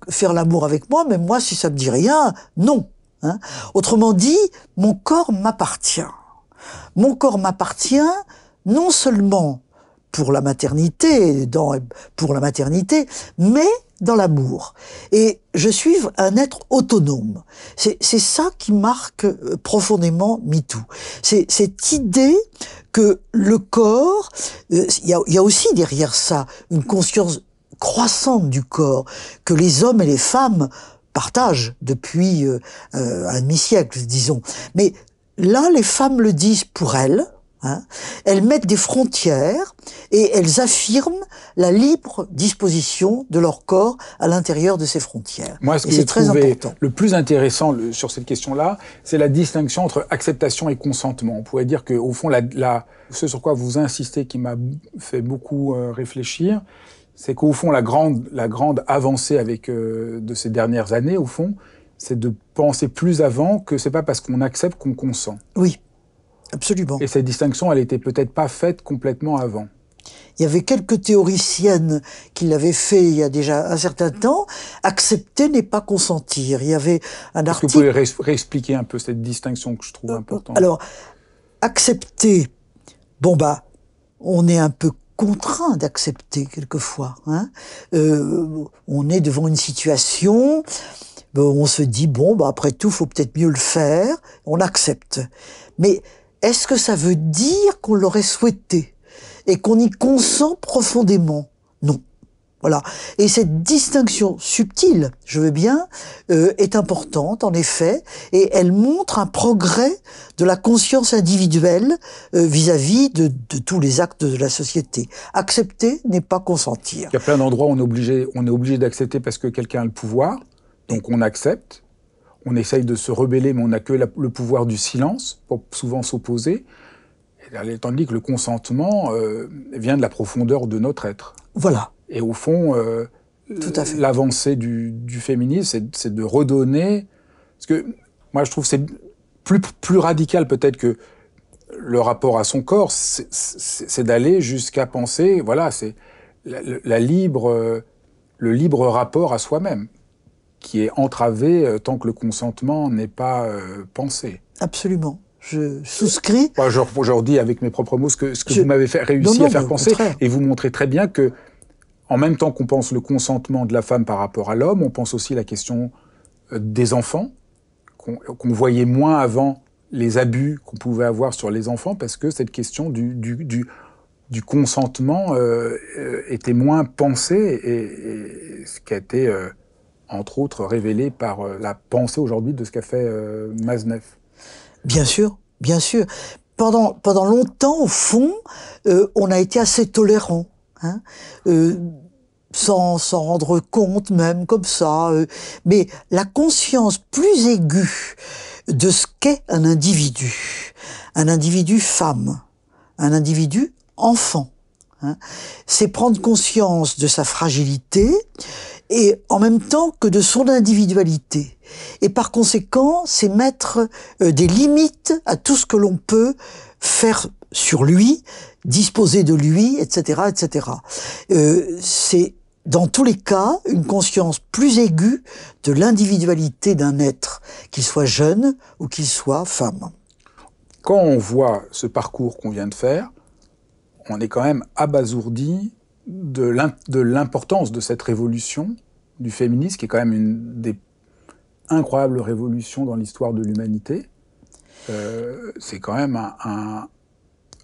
faire l'amour avec moi, mais moi si ça me dit rien, non. Hein. Autrement dit, mon corps m'appartient. Mon corps m'appartient non seulement pour la maternité, dans, pour la maternité, mais dans l'amour. Et je suis un être autonome. C'est ça qui marque euh, profondément MeToo. C'est cette idée que le corps, euh, il y, a, aussi derrière ça une conscience croissante du corps que les hommes et les femmes partagent depuis euh, un demi-siècle, disons. Mais là, les femmes le disent pour elles, Hein. elles mettent des frontières et elles affirment la libre disposition de leur corps à l'intérieur de ces frontières. Moi, ce que très le plus intéressant sur cette question-là, c'est la distinction entre acceptation et consentement. On pourrait dire qu'au fond, la, la, ce sur quoi vous insistez, qui m'a fait beaucoup euh, réfléchir, c'est qu'au fond, la grande, la grande avancée avec euh, de ces dernières années, au fond, c'est de penser plus avant que c'est pas parce qu'on accepte qu'on consent. Oui. Absolument. Et cette distinction, elle n'était peut-être pas faite complètement avant. Il y avait quelques théoriciennes qui l'avaient fait il y a déjà un certain temps. Accepter n'est pas consentir. Il y avait un article. Que vous pouvez réexpliquer un peu cette distinction que je trouve euh, importante Alors, accepter, bon bah, on est un peu contraint d'accepter quelquefois. Hein euh, on est devant une situation, on se dit bon, bah, après tout, faut peut-être mieux le faire. On accepte, mais est-ce que ça veut dire qu'on l'aurait souhaité et qu'on y consent profondément Non. Voilà. Et cette distinction subtile, je veux bien, euh, est importante en effet, et elle montre un progrès de la conscience individuelle euh, vis-à-vis de, tous les actes de la société. Accepter n'est pas consentir. Il y a plein d'endroits où on est obligé d'accepter parce que quelqu'un a le pouvoir, donc on accepte on essaye de se rebeller, mais on n'a que le pouvoir du silence pour souvent s'opposer, tandis que le consentement euh, vient de la profondeur de notre être. Voilà. Et au fond, euh, l'avancée du, féminisme, c'est de redonner. Parce que moi, je trouve c'est plus, radical peut-être que le rapport à son corps, c'est d'aller jusqu'à penser, voilà, c'est libre, le libre rapport à soi-même qui est entravée euh, tant que le consentement n'est pas euh, pensé. Absolument je souscris. Bah, je, redis avec mes propres mots ce que, ce que vous m'avez fait, réussi à faire penser. Et vous montrez très bien que, en même temps qu'on pense le consentement de la femme par rapport à l'homme, on pense aussi la question euh, des enfants, qu'on voyait moins avant les abus qu'on pouvait avoir sur les enfants, parce que cette question du, du, du, consentement était moins pensée, et, ce qui a été entre autres révélée par euh, la pensée aujourd'hui de ce qu'a fait euh, Maznev. Bien sûr, bien sûr. Pendant, pendant longtemps, au fond, euh, on a été assez tolérant. Hein. sans s'en rendre compte même comme ça, mais la conscience plus aiguë de ce qu'est un individu, un individu femme, un individu enfant, hein, c'est prendre conscience de sa fragilité et en même temps que de son individualité. Et par conséquent, c'est mettre euh, des limites à tout ce que l'on peut faire sur lui, disposer de lui, etc., etc. Euh, c'est dans tous les cas une conscience plus aiguë de l'individualité d'un être, qu'il soit jeune ou qu'il soit femme. Quand on voit ce parcours qu'on vient de faire, on est quand même abasourdi de l'importance de cette révolution du féminisme, qui est quand même une des incroyables révolutions dans l'histoire de l'humanité. Euh, c'est quand même un,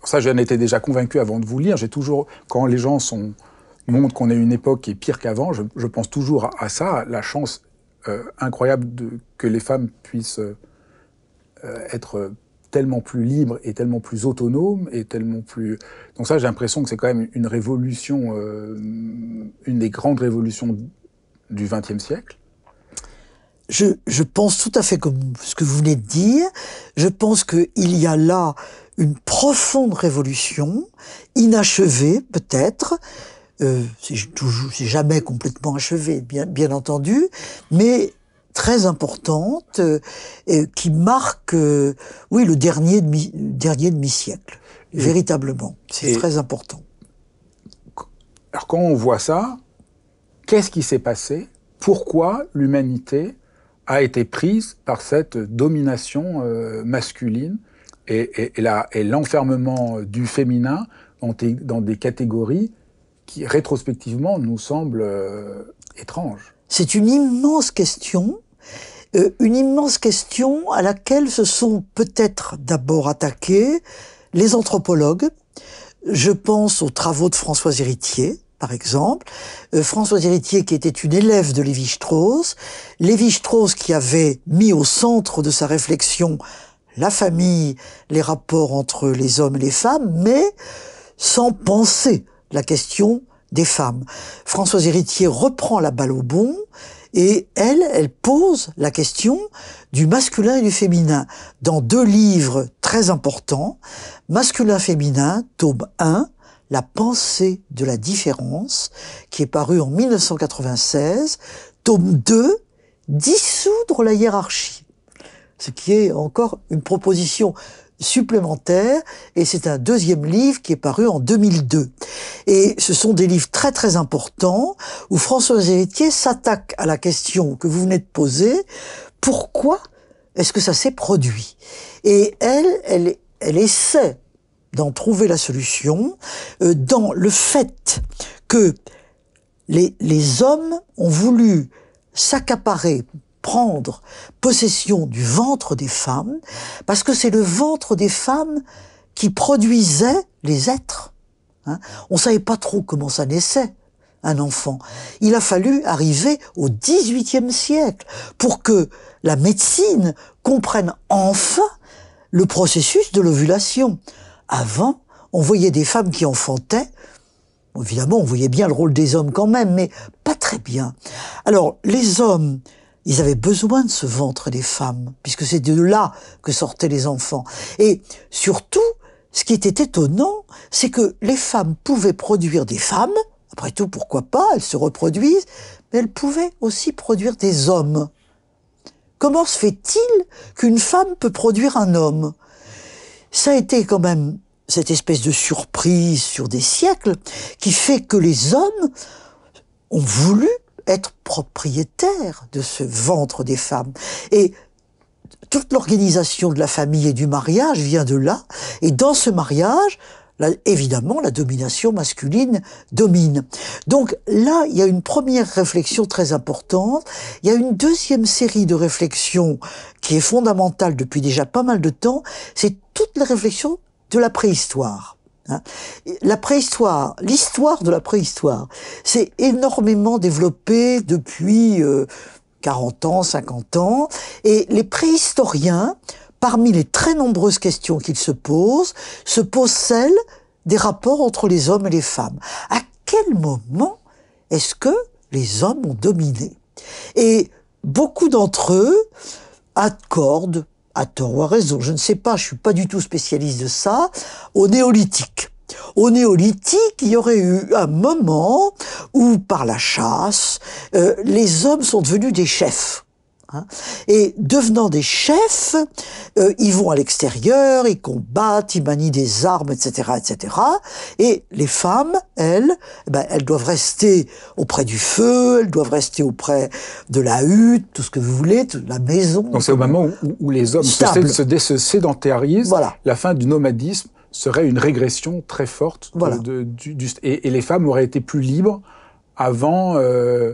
Ça, j'en étais déjà convaincu avant de vous lire. J'ai toujours, quand les gens sont, montrent qu'on est une époque qui est pire qu'avant, je, pense toujours à, ça, la chance euh, incroyable que les femmes puissent euh, être tellement plus libre et tellement plus autonome et tellement plus... Donc ça, j'ai l'impression que c'est quand même une révolution, euh, une des grandes révolutions du XXe siècle. Je, je, pense tout à fait comme ce que vous venez de dire. Je pense qu'il y a là une profonde révolution, inachevée peut-être, euh, c'est jamais complètement achevé, bien, bien entendu, mais très importante euh, qui marque, euh, oui, le dernier demi, dernier demi siècle, véritablement. C'est très important. Alors quand on voit ça, qu'est-ce qui s'est passé Pourquoi l'humanité a été prise par cette domination euh, masculine et, et, et l'enfermement du féminin dans, dans, des catégories qui rétrospectivement nous semblent euh, étranges c'est une immense question, euh, une immense question à laquelle se sont peut-être d'abord attaqués les anthropologues. Je pense aux travaux de Françoise Héritier, par exemple, euh, François Françoise Héritier qui était une élève de Lévi-Strauss, Lévi-Strauss qui avait mis au centre de sa réflexion la famille, les rapports entre les hommes et les femmes, mais sans penser la question des femmes. Françoise Héritier reprend la balle au bon et elle, elle pose la question du masculin et du féminin dans deux livres très importants, Masculin-Féminin, tome 1, La pensée de la différence, qui est paru en 1996, tome 2, Dissoudre la hiérarchie, ce qui est encore une proposition supplémentaire et c'est un deuxième livre qui est paru en 2002. Et ce sont des livres très très importants où François Héritier s'attaque à la question que vous venez de poser, pourquoi est-ce que ça s'est produit Et elle, elle, elle essaie d'en trouver la solution euh, dans le fait que les, les hommes ont voulu s'accaparer prendre possession du ventre des femmes, parce que c'est le ventre des femmes qui produisait les êtres. Hein. On savait pas trop comment ça naissait un enfant. Il a fallu arriver au XVIIIe siècle pour que la médecine comprenne enfin le processus de l'ovulation. Avant, on voyait des femmes qui enfantaient. Évidemment, on voyait bien le rôle des hommes quand même, mais pas très bien. Alors, les hommes ils avaient besoin de ce ventre des femmes, puisque c'est de là que sortaient les enfants. Et surtout, ce qui était étonnant, c'est que les femmes pouvaient produire des femmes, après tout, pourquoi pas, elles se reproduisent, mais elles pouvaient aussi produire des hommes. Comment se fait-il qu'une femme peut produire un homme Ça a été quand même cette espèce de surprise sur des siècles qui fait que les hommes ont voulu être propriétaire de ce ventre des femmes. Et toute l'organisation de la famille et du mariage vient de là. Et dans ce mariage, évidemment, la domination masculine domine. Donc là, il y a une première réflexion très importante. Il y a une deuxième série de réflexions qui est fondamentale depuis déjà pas mal de temps. C'est toutes les réflexions de la préhistoire. Hein. La préhistoire, l'histoire de la préhistoire, s'est énormément développée depuis 40 euh, ans, 50 ans, et les préhistoriens, parmi les très nombreuses questions qu'ils se posent, se posent celles des rapports entre les hommes et les femmes. À quel moment est-ce que les hommes ont dominé Et beaucoup d'entre eux accordent à tort ou à raison, je ne sais pas, je suis pas du tout spécialiste de ça, au néolithique. Au néolithique, il y aurait eu un moment où, par la chasse, euh, les hommes sont devenus des chefs. Hein. Et devenant des chefs, euh, ils vont à l'extérieur, ils combattent, ils manient des armes, etc., etc. Et les femmes, elles, eh ben, elles doivent rester auprès du feu, elles doivent rester auprès de la hutte, tout ce que vous voulez, de la maison. Donc c'est au moment où, les hommes se, se sédentarisent, la fin du nomadisme serait une régression très forte. Euh, et, les femmes auraient été plus libres avant. Euh,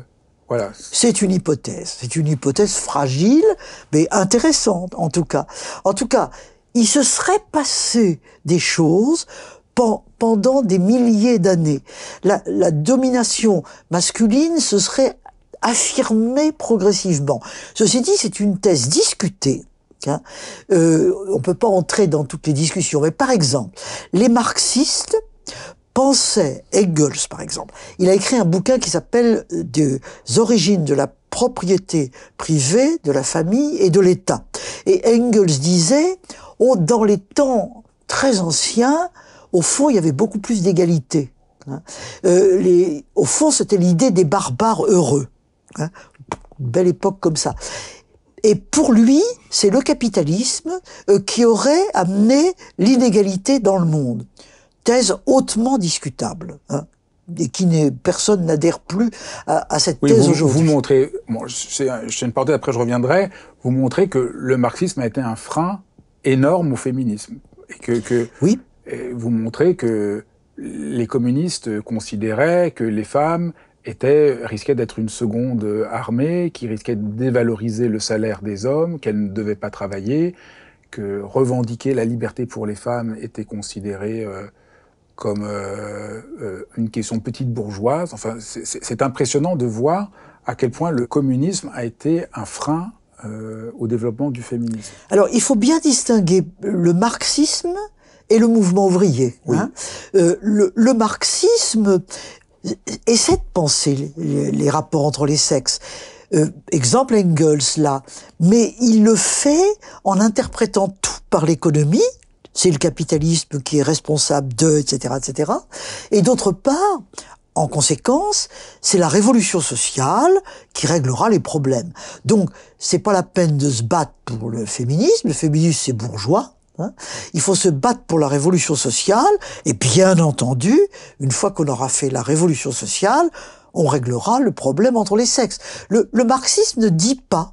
c'est une hypothèse. C'est une hypothèse fragile, mais intéressante en tout cas. En tout cas, il se serait passé des choses pendant des milliers d'années. La, domination masculine se serait affirmée progressivement. Ceci dit, c'est une thèse discutée. Hein. Euh, on ne peut pas entrer dans toutes les discussions, mais par exemple, les marxistes pensait Engels, par exemple. Il a écrit un bouquin qui s'appelle euh, Des origines de la propriété privée, de la famille et de l'État. Et Engels disait, oh, dans les temps très anciens, au fond, il y avait beaucoup plus d'égalité. Hein. Euh, au fond, c'était l'idée des barbares heureux. Hein. Belle époque comme ça. Et pour lui, c'est le capitalisme euh, qui aurait amené l'inégalité dans le monde thèse hautement discutable. Hein, et qui personne n'adhère plus à, cette thèse aujourd'hui. Vous montrez, bon, c'est une partie après je reviendrai, vous montrez que le marxisme a été un frein énorme au féminisme et que, que oui. vous montrez que les communistes considéraient que les femmes étaient, risquaient d'être une seconde armée, qui risquait de dévaloriser le salaire des hommes, qu'elles ne devaient pas travailler, que revendiquer la liberté pour les femmes était considéré euh, comme euh, euh, une question petite bourgeoise. Enfin, c'est impressionnant de voir à quel point le communisme a été un frein euh, au développement du féminisme. Alors, il faut bien distinguer le marxisme et le mouvement ouvrier. Hein. Euh, le, le, marxisme essaie de penser les, les rapports entre les sexes. Euh, exemple Engels là, mais il le fait en interprétant tout par l'économie, c'est le capitalisme qui est responsable de, etc., etc. Et d'autre part, en conséquence, c'est la révolution sociale qui réglera les problèmes. Donc, c'est pas la peine de se battre pour le féminisme. Le féminisme, c'est bourgeois. Hein. Il faut se battre pour la révolution sociale. Et bien entendu, une fois qu'on aura fait la révolution sociale, on réglera le problème entre les sexes. Le, marxisme ne dit pas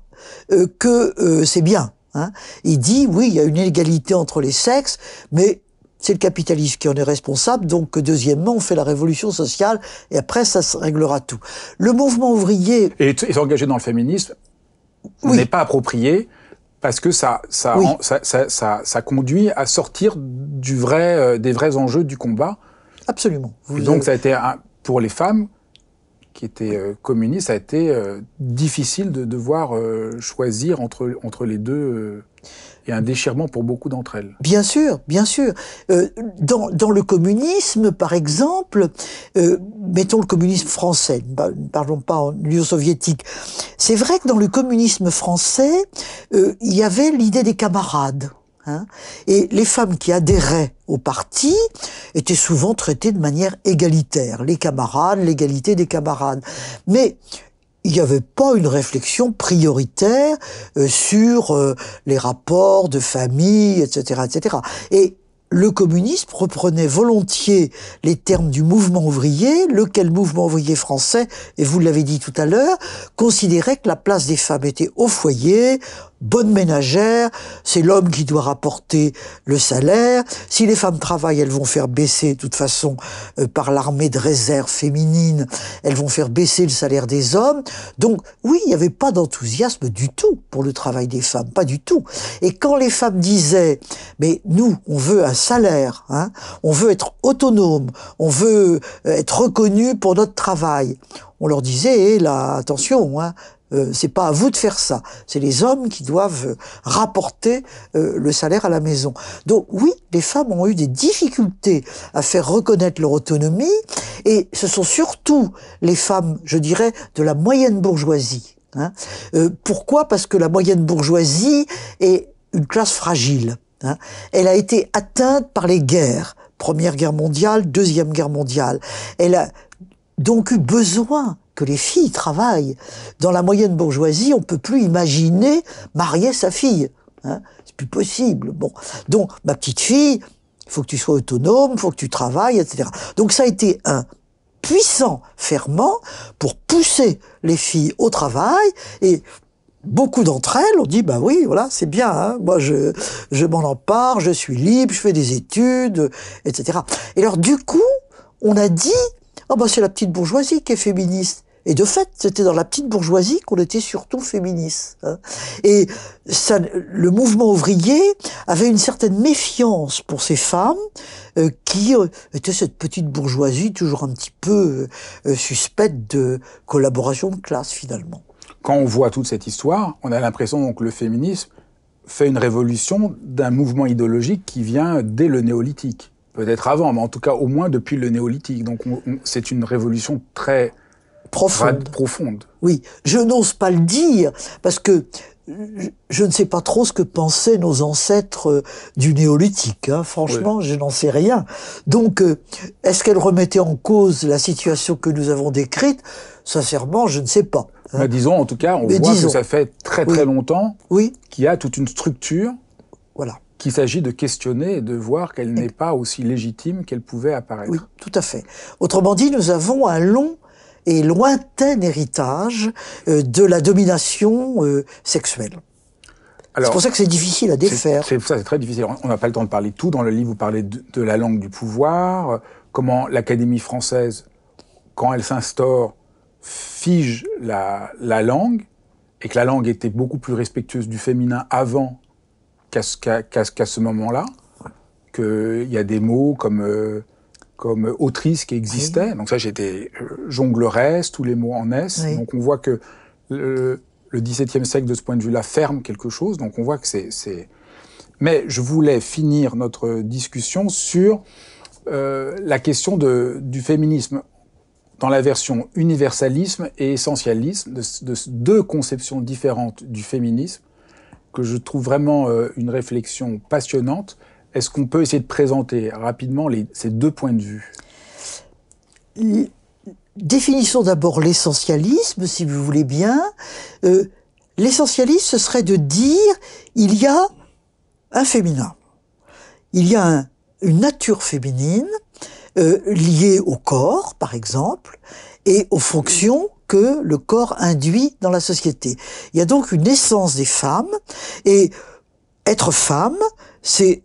euh, que euh, c'est bien. Hein. il dit, oui, il y a une égalité entre les sexes, mais c'est le capitalisme qui en est responsable, donc deuxièmement, on fait la révolution sociale, et après, ça se réglera tout. Le mouvement ouvrier... Et, engagé s'engager dans le féminisme n'est pas approprié, parce que ça ça, ça, ça, conduit à sortir du vrai, euh, des vrais enjeux du combat. Absolument. donc ça a été pour les femmes qui était euh, communiste, ça a été euh, difficile de devoir euh, choisir entre, entre les deux et un déchirement pour beaucoup d'entre elles. Bien sûr, bien sûr. dans, le communisme, par exemple, mettons le communisme français, ne parlons pas en Union soviétique, c'est vrai que dans le communisme français, il y avait l'idée des camarades. Hein. et les femmes qui adhéraient au parti étaient souvent traitées de manière égalitaire, les camarades, l'égalité des camarades. Mais il n'y avait pas une réflexion prioritaire euh, sur euh, les rapports de famille, etc., etc le communisme reprenait volontiers les termes du mouvement ouvrier, lequel mouvement ouvrier français, et vous l'avez dit tout à l'heure, considérait que la place des femmes était au foyer, bonne ménagère, c'est l'homme qui doit rapporter le salaire, si les femmes travaillent, elles vont faire baisser, de toute façon, euh, par l'armée de réserve féminine, elles vont faire baisser le salaire des hommes. Donc, oui, il n'y avait pas d'enthousiasme du tout pour le travail des femmes, pas du tout. Et quand les femmes disaient, mais nous, on veut un salaire. Hein. On veut être autonome, on veut euh, être reconnu pour notre travail. On leur disait, attention, hein, euh, c'est pas à vous de faire ça. C'est les hommes qui doivent rapporter euh, le salaire à la maison. Donc oui, les femmes ont eu des difficultés à faire reconnaître leur autonomie, et ce sont surtout les femmes, je dirais, de la moyenne bourgeoisie. Hein. Euh, pourquoi Parce que la moyenne bourgeoisie est une classe fragile. Hein. Elle a été atteinte par les guerres, Première Guerre mondiale, Deuxième Guerre mondiale. Elle a donc eu besoin que les filles travaillent. Dans la moyenne bourgeoisie, on peut plus imaginer marier sa fille. Hein. C'est plus possible. Bon, donc ma petite fille, il faut que tu sois autonome, il faut que tu travailles, etc. Donc ça a été un puissant ferment pour pousser les filles au travail et beaucoup d'entre elles ont dit, bah oui, voilà, c'est bien, hein. moi je, je m'en empare, je suis libre, je fais des études, etc. Et alors du coup, on a dit, oh ben c'est la petite bourgeoisie qui est féministe. Et de fait, c'était dans la petite bourgeoisie qu'on était surtout féministe. Hein. Et ça, le mouvement ouvrier avait une certaine méfiance pour ces femmes euh, qui euh, étaient cette petite bourgeoisie toujours un petit peu euh, suspecte de collaboration de classe finalement quand on voit toute cette histoire, on a l'impression que le féminisme fait une révolution d'un mouvement idéologique qui vient dès le néolithique. Peut-être avant, mais en tout cas au moins depuis le néolithique. Donc c'est une révolution très profonde. profonde. Oui, je n'ose pas le dire parce que je ne sais pas trop ce que pensaient nos ancêtres euh, du néolithique. Hein. Franchement, je n'en sais rien. Donc, euh, est-ce qu'elle remettait en cause la situation que nous avons décrite Sincèrement, je ne sais pas. Hein. Bah, disons, en tout cas, on voit que ça fait très très longtemps oui. qu'il y a toute une structure. Voilà. Qu'il s'agit de questionner et de voir qu'elle n'est pas aussi légitime qu'elle pouvait apparaître. Oui, tout à fait. Autrement dit, nous avons un long et lointain héritage euh, de la domination euh, sexuelle. C'est pour ça que c'est difficile à défaire. C'est ça, c'est très difficile. On n'a pas le temps de parler tout. Dans le livre, vous parlez de, la langue du pouvoir, comment l'Académie française, quand elle s'instaure, fige la, langue, et que la langue était beaucoup plus respectueuse du féminin avant qu'à ce, ce moment-là, qu'il y a des mots comme euh, comme autrice qui existait. Donc ça, j'étais euh, jongleresse, tous les mots en S. Donc on voit que le, XVIIe siècle, de ce point de vue-là, ferme quelque chose. Donc on voit que c'est... Mais je voulais finir notre discussion sur euh, la question du féminisme dans la version universalisme et essentialisme, de, deux conceptions différentes du féminisme, que je trouve vraiment euh, une réflexion passionnante est-ce qu'on peut essayer de présenter rapidement ces deux points de vue Définissons d'abord l'essentialisme, si vous voulez bien. Euh, l'essentialisme, ce serait de dire il y a un féminin, il y a une nature féminine euh, liée au corps, par exemple, et aux fonctions que le corps induit dans la société. Il y a donc une essence des femmes, et être femme, c'est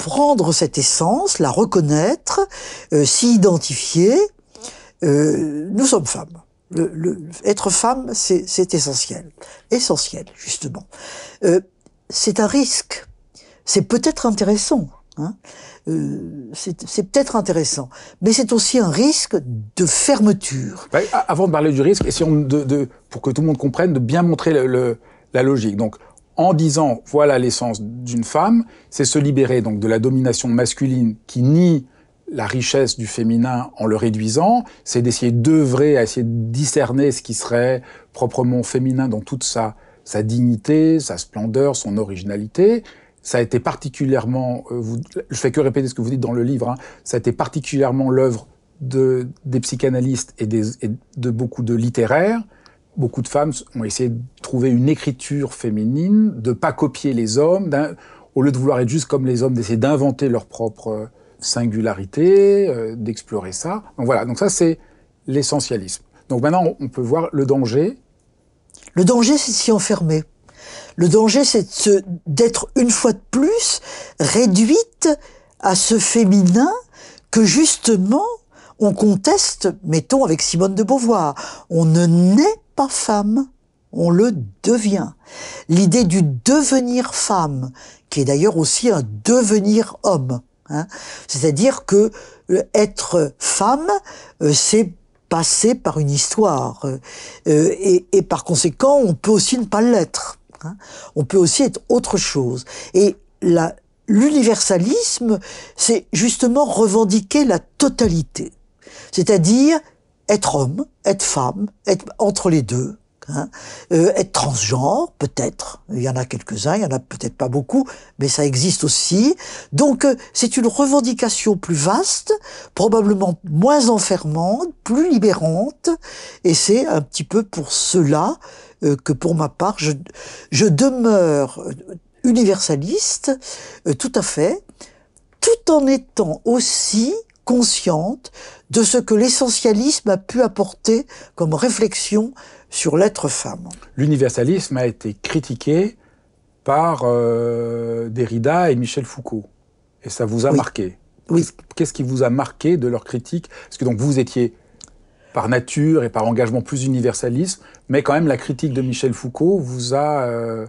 prendre cette essence, la reconnaître, euh, s'y identifier, euh, nous sommes femmes. Le, le, être femme, c'est essentiel. Essentiel, justement. Euh, c'est un risque. C'est peut-être intéressant. Hein euh, c'est peut-être intéressant, mais c'est aussi un risque de fermeture. Bah, avant de parler du risque, essayons de, de, pour que tout le monde comprenne, de bien montrer le, la logique. Donc, en disant voilà l'essence d'une femme, c'est se libérer donc de la domination masculine qui nie la richesse du féminin en le réduisant, c'est d'essayer d'œuvrer, à essayer de discerner ce qui serait proprement féminin dans toute sa, sa dignité, sa splendeur, son originalité. Ça a été particulièrement, Je euh, vous, je fais que répéter ce que vous dites dans le livre, hein. ça a été particulièrement l'œuvre de, des psychanalystes et, et de beaucoup de littéraires. Beaucoup de femmes ont essayé trouver une écriture féminine, de pas copier les hommes, au lieu de vouloir être juste comme les hommes, d'essayer d'inventer leur propre euh, singularité, euh, d'explorer ça. Donc voilà, donc ça c'est l'essentialisme. Donc maintenant on peut voir le danger. Le danger c'est s'y enfermer. Le danger c'est d'être une fois de plus réduite à ce féminin que justement on conteste, mettons avec Simone de Beauvoir. On ne naît pas femme on le devient. L'idée du devenir femme, qui est d'ailleurs aussi un devenir homme. Hein. C'est-à-dire que euh, être femme, euh, c'est passer par une histoire. Euh, et, par conséquent, on peut aussi ne pas l'être. Hein. On peut aussi être autre chose. Et la, l'universalisme, c'est justement revendiquer la totalité. C'est-à-dire être homme, être femme, être entre les deux, Hein. Euh, être transgenre, peut-être. Il y en a quelques-uns, il y en a peut-être pas beaucoup, mais ça existe aussi. Donc, euh, c'est une revendication plus vaste, probablement moins enfermante, plus libérante. Et c'est un petit peu pour cela euh, que, pour ma part, je demeure universaliste, tout à fait, tout en étant aussi consciente de ce que l'essentialisme a pu apporter comme réflexion sur l'être femme. L'universalisme a été critiqué par euh, Derrida et Michel Foucault. Et ça vous a marqué Oui. Qu'est-ce qui vous a marqué de leur critique Parce que donc vous étiez par nature et par engagement plus universaliste, mais quand même la critique de Michel Foucault vous a... Euh,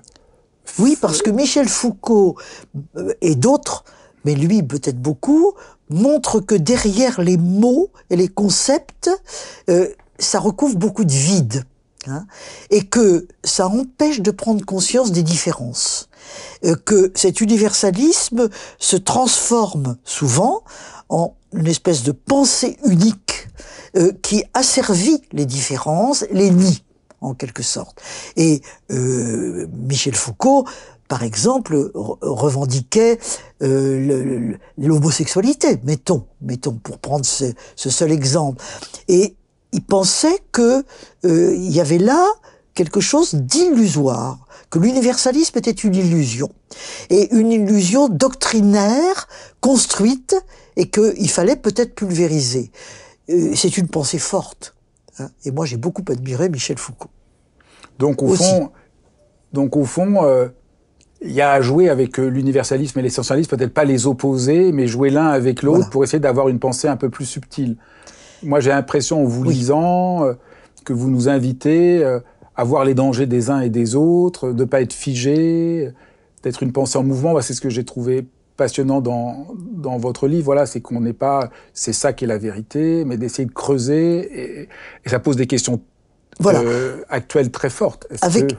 oui, parce que Michel Foucault euh, et d'autres, mais lui peut-être beaucoup, montrent que derrière les mots et les concepts, ça recouvre beaucoup de vide. Hein, et que ça empêche de prendre conscience des différences, euh, que cet universalisme se transforme souvent en une espèce de pensée unique euh, qui asservit les différences, les nie en quelque sorte. Et euh, Michel Foucault, par exemple, revendiquait l'homosexualité, mettons, mettons, pour prendre ce, ce seul exemple. Et il pensait que euh, il y avait là quelque chose d'illusoire, que l'universalisme était une illusion et une illusion doctrinaire construite et qu'il fallait peut-être pulvériser. Euh, c'est une pensée forte. Hein. Et moi, j'ai beaucoup admiré Michel Foucault. Donc au fond, donc au fond, euh, il y a à jouer avec l'universalisme et l'essentialisme, peut-être pas les opposer, mais jouer l'un avec l'autre pour essayer d'avoir une pensée un peu plus subtile. Moi, j'ai l'impression, en vous disant lisant, euh, que vous nous invitez euh, à voir les dangers des uns et des autres, de ne pas être figé, d'être une pensée en mouvement. c'est ce que j'ai trouvé passionnant dans, dans votre livre. Voilà, c'est qu'on n'est pas, c'est ça qui est la vérité, mais d'essayer de creuser. Et, ça pose des questions euh, actuelles très fortes. Avec,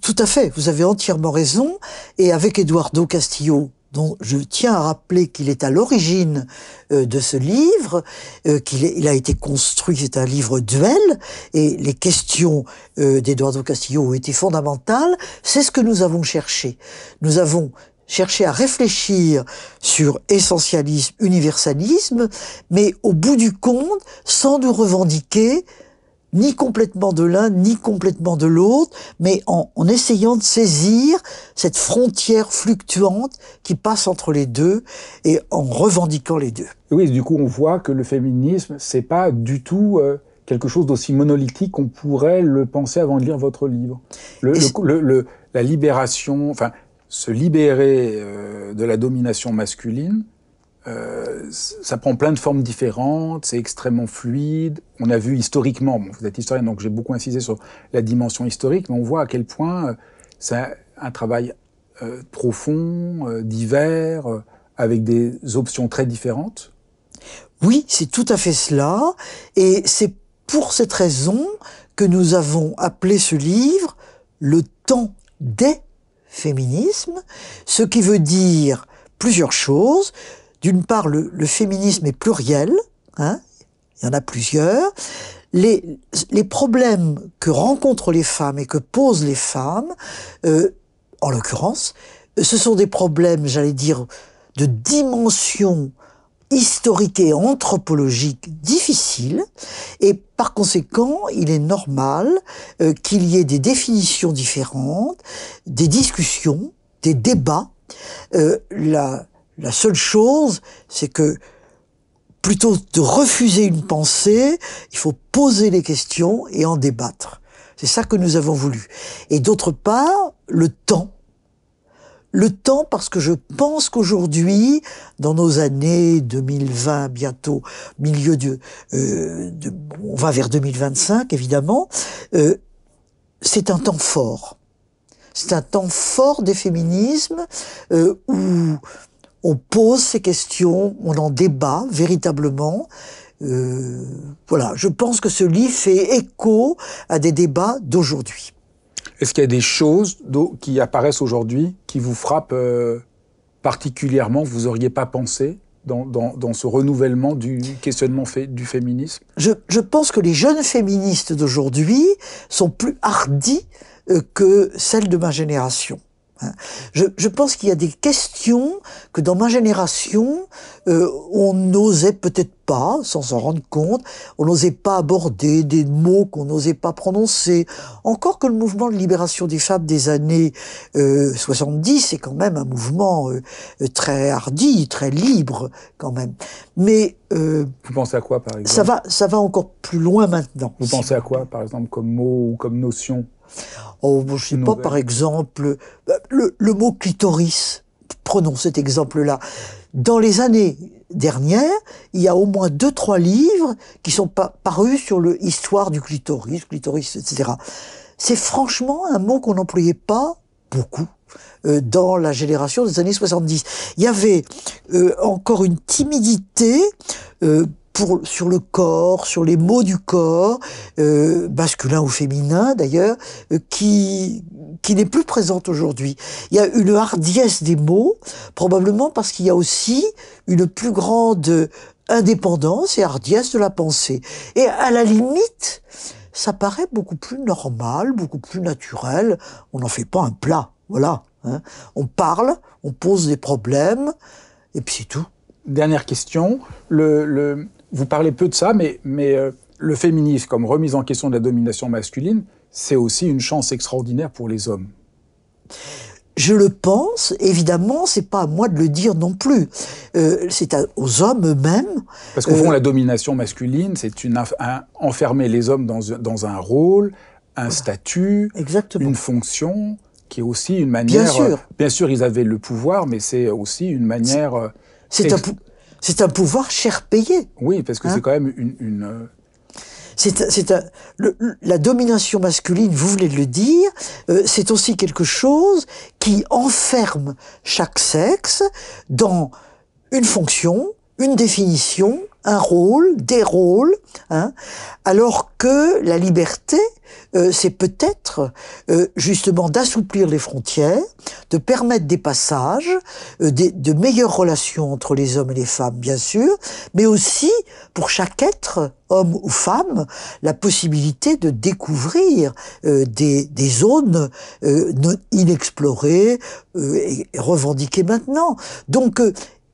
Tout à fait, vous avez entièrement raison. Et avec Eduardo Castillo, dont je tiens à rappeler qu'il est à l'origine euh, de ce livre, euh, qu'il a été construit, c'est un livre duel, et les questions euh, d'Eduardo Castillo ont été fondamentales, c'est ce que nous avons cherché. Nous avons cherché à réfléchir sur essentialisme, universalisme, mais au bout du compte, sans nous revendiquer ni complètement de l'un, ni complètement de l'autre, mais en, essayant de saisir cette frontière fluctuante qui passe entre les deux et en revendiquant les deux. Oui, du coup, on voit que le féminisme, c'est pas du tout euh, quelque chose d'aussi monolithique qu'on pourrait le penser avant de lire votre livre. la libération, enfin, se libérer euh, de la domination masculine, euh, ça prend plein de formes différentes, c'est extrêmement fluide. On a vu historiquement, bon, vous êtes historien, donc j'ai beaucoup insisté sur la dimension historique, mais on voit à quel point euh, c'est un travail euh, profond, divers, avec des options très différentes. Oui, c'est tout à fait cela, et c'est pour cette raison que nous avons appelé ce livre Le temps des féminismes, ce qui veut dire plusieurs choses d'une part, le, féminisme est pluriel, hein, il y en a plusieurs, les, problèmes que rencontrent les femmes et que posent les femmes, euh, en l'occurrence, ce sont des problèmes, j'allais dire, de dimension historique et anthropologique difficile, et par conséquent, il est normal euh, qu'il y ait des définitions différentes, des discussions, des débats. Euh, la seule chose, c'est que plutôt de refuser une pensée, il faut poser les questions et en débattre. C'est ça que nous avons voulu. Et d'autre part, le temps. Le temps parce que je pense qu'aujourd'hui, dans nos années 2020 bientôt, milieu euh, de, on va vers 2025 évidemment, euh, c'est un temps fort. C'est un temps fort des féminismes euh, où on pose ces questions, on en débat véritablement. Euh, voilà, je pense que ce livre fait écho à des débats d'aujourd'hui. Est-ce qu'il y a des choses qui apparaissent aujourd'hui qui vous frappent euh, particulièrement, vous n'auriez pas pensé dans, ce renouvellement du questionnement du féminisme je, pense que les jeunes féministes d'aujourd'hui sont plus hardies euh, que celles de ma génération. Hein. Je, pense qu'il y a des questions que dans ma génération, euh, on n'osait peut-être pas, sans s'en rendre compte, on n'osait pas aborder des mots qu'on n'osait pas prononcer. Encore que le mouvement de libération des femmes des années 70 euh, est quand même un mouvement euh, très hardi, très libre quand même. Mais vous pensez à quoi par exemple Ça va, ça va encore plus loin maintenant. Vous pensez à quoi par exemple comme mot ou comme notion Oh, je sais pas, par exemple, euh, le, mot clitoris. Prenons cet exemple-là. Dans les années dernières, il y a au moins deux, trois livres qui sont parus sur le du clitoris, clitoris, etc. C'est franchement un mot qu'on n'employait pas beaucoup euh, dans la génération des années 70. Il y avait euh, encore une timidité pour, sur le corps, sur les mots du corps, euh, masculin ou féminin d'ailleurs, euh, qui, qui n'est plus présente aujourd'hui. Il y a une hardiesse des mots, probablement parce qu'il y a aussi une plus grande indépendance et hardiesse de la pensée. Et à la limite, ça paraît beaucoup plus normal, beaucoup plus naturel. On n'en fait pas un plat, voilà. Hein. On parle, on pose des problèmes, et puis c'est tout. Dernière question. Le, le, vous parlez peu de ça, mais, euh, le féminisme comme remise en question de la domination masculine, c'est aussi une chance extraordinaire pour les hommes. Je le pense, évidemment, c'est pas à moi de le dire non plus. Euh, c'est aux hommes eux-mêmes. Parce qu'au fond, euh, la domination masculine, c'est enfermer les hommes dans, un rôle, un statut, une fonction, qui est aussi une manière. Bien sûr. bien sûr, ils avaient le pouvoir, mais c'est aussi une manière. C'est un, c'est un pouvoir cher payé. Oui, parce que hein c'est quand même une... Euh, c'est la domination masculine, vous voulez de le dire, euh, c'est aussi quelque chose qui enferme chaque sexe dans une fonction, une définition, un rôle, des rôles, hein, alors que la liberté, euh, c'est peut-être euh, justement d'assouplir les frontières, de permettre des passages, euh, de meilleures relations entre les hommes et les femmes, bien sûr, mais aussi pour chaque être, homme ou femme, la possibilité de découvrir des, des, zones inexplorées et revendiquées maintenant. Donc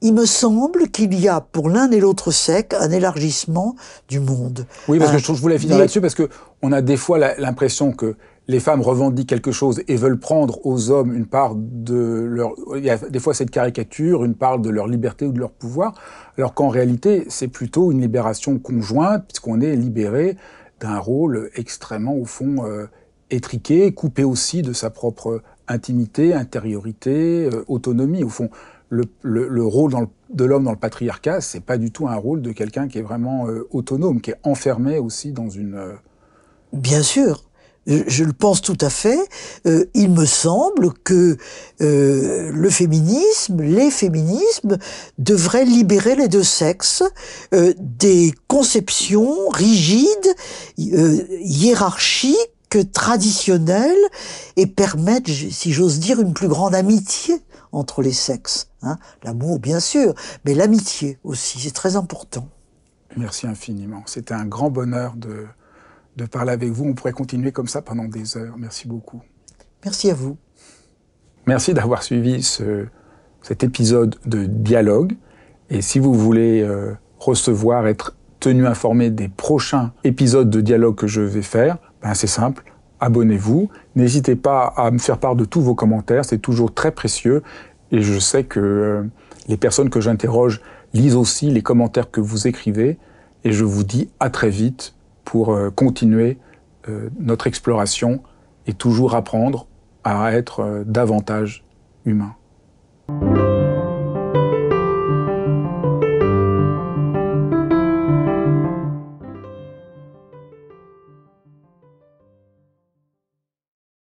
il me semble qu'il y a pour l'un et l'autre sec un élargissement du monde. Oui, parce que euh, je, voulais finir là-dessus, parce que on a des fois l'impression que les femmes revendiquent quelque chose et veulent prendre aux hommes une part de leur... Il y a des fois cette caricature, une part de leur liberté ou de leur pouvoir, alors qu'en réalité, c'est plutôt une libération conjointe, puisqu'on est libéré d'un rôle extrêmement, au fond, euh, étriqué, coupé aussi de sa propre intimité, intériorité, euh, autonomie, au fond le, rôle de l'homme dans le patriarcat, c'est pas du tout un rôle de quelqu'un qui est vraiment euh, autonome, qui est enfermé aussi dans une. Euh, Bien sûr. Je, le pense tout à fait. Euh, il me semble que le féminisme, les féminismes devraient libérer les deux sexes des conceptions rigides, hiérarchiques que traditionnelle et permettre, si j'ose dire, une plus grande amitié entre les sexes. Hein. L'amour, bien sûr, mais l'amitié aussi, c'est très important. Merci infiniment. C'était un grand bonheur de, parler avec vous. On pourrait continuer comme ça pendant des heures. Merci beaucoup. Merci à vous. Merci d'avoir suivi cet épisode de Dialogue. Et si vous voulez euh, recevoir, être tenu informé des prochains épisodes de Dialogue que je vais faire, ben, c'est simple, abonnez-vous. N'hésitez pas à me faire part de tous vos commentaires, c'est toujours très précieux. Et je sais que euh, les personnes que j'interroge lisent aussi les commentaires que vous écrivez. Et je vous dis à très vite pour euh, continuer euh, notre exploration et toujours apprendre à être davantage humain.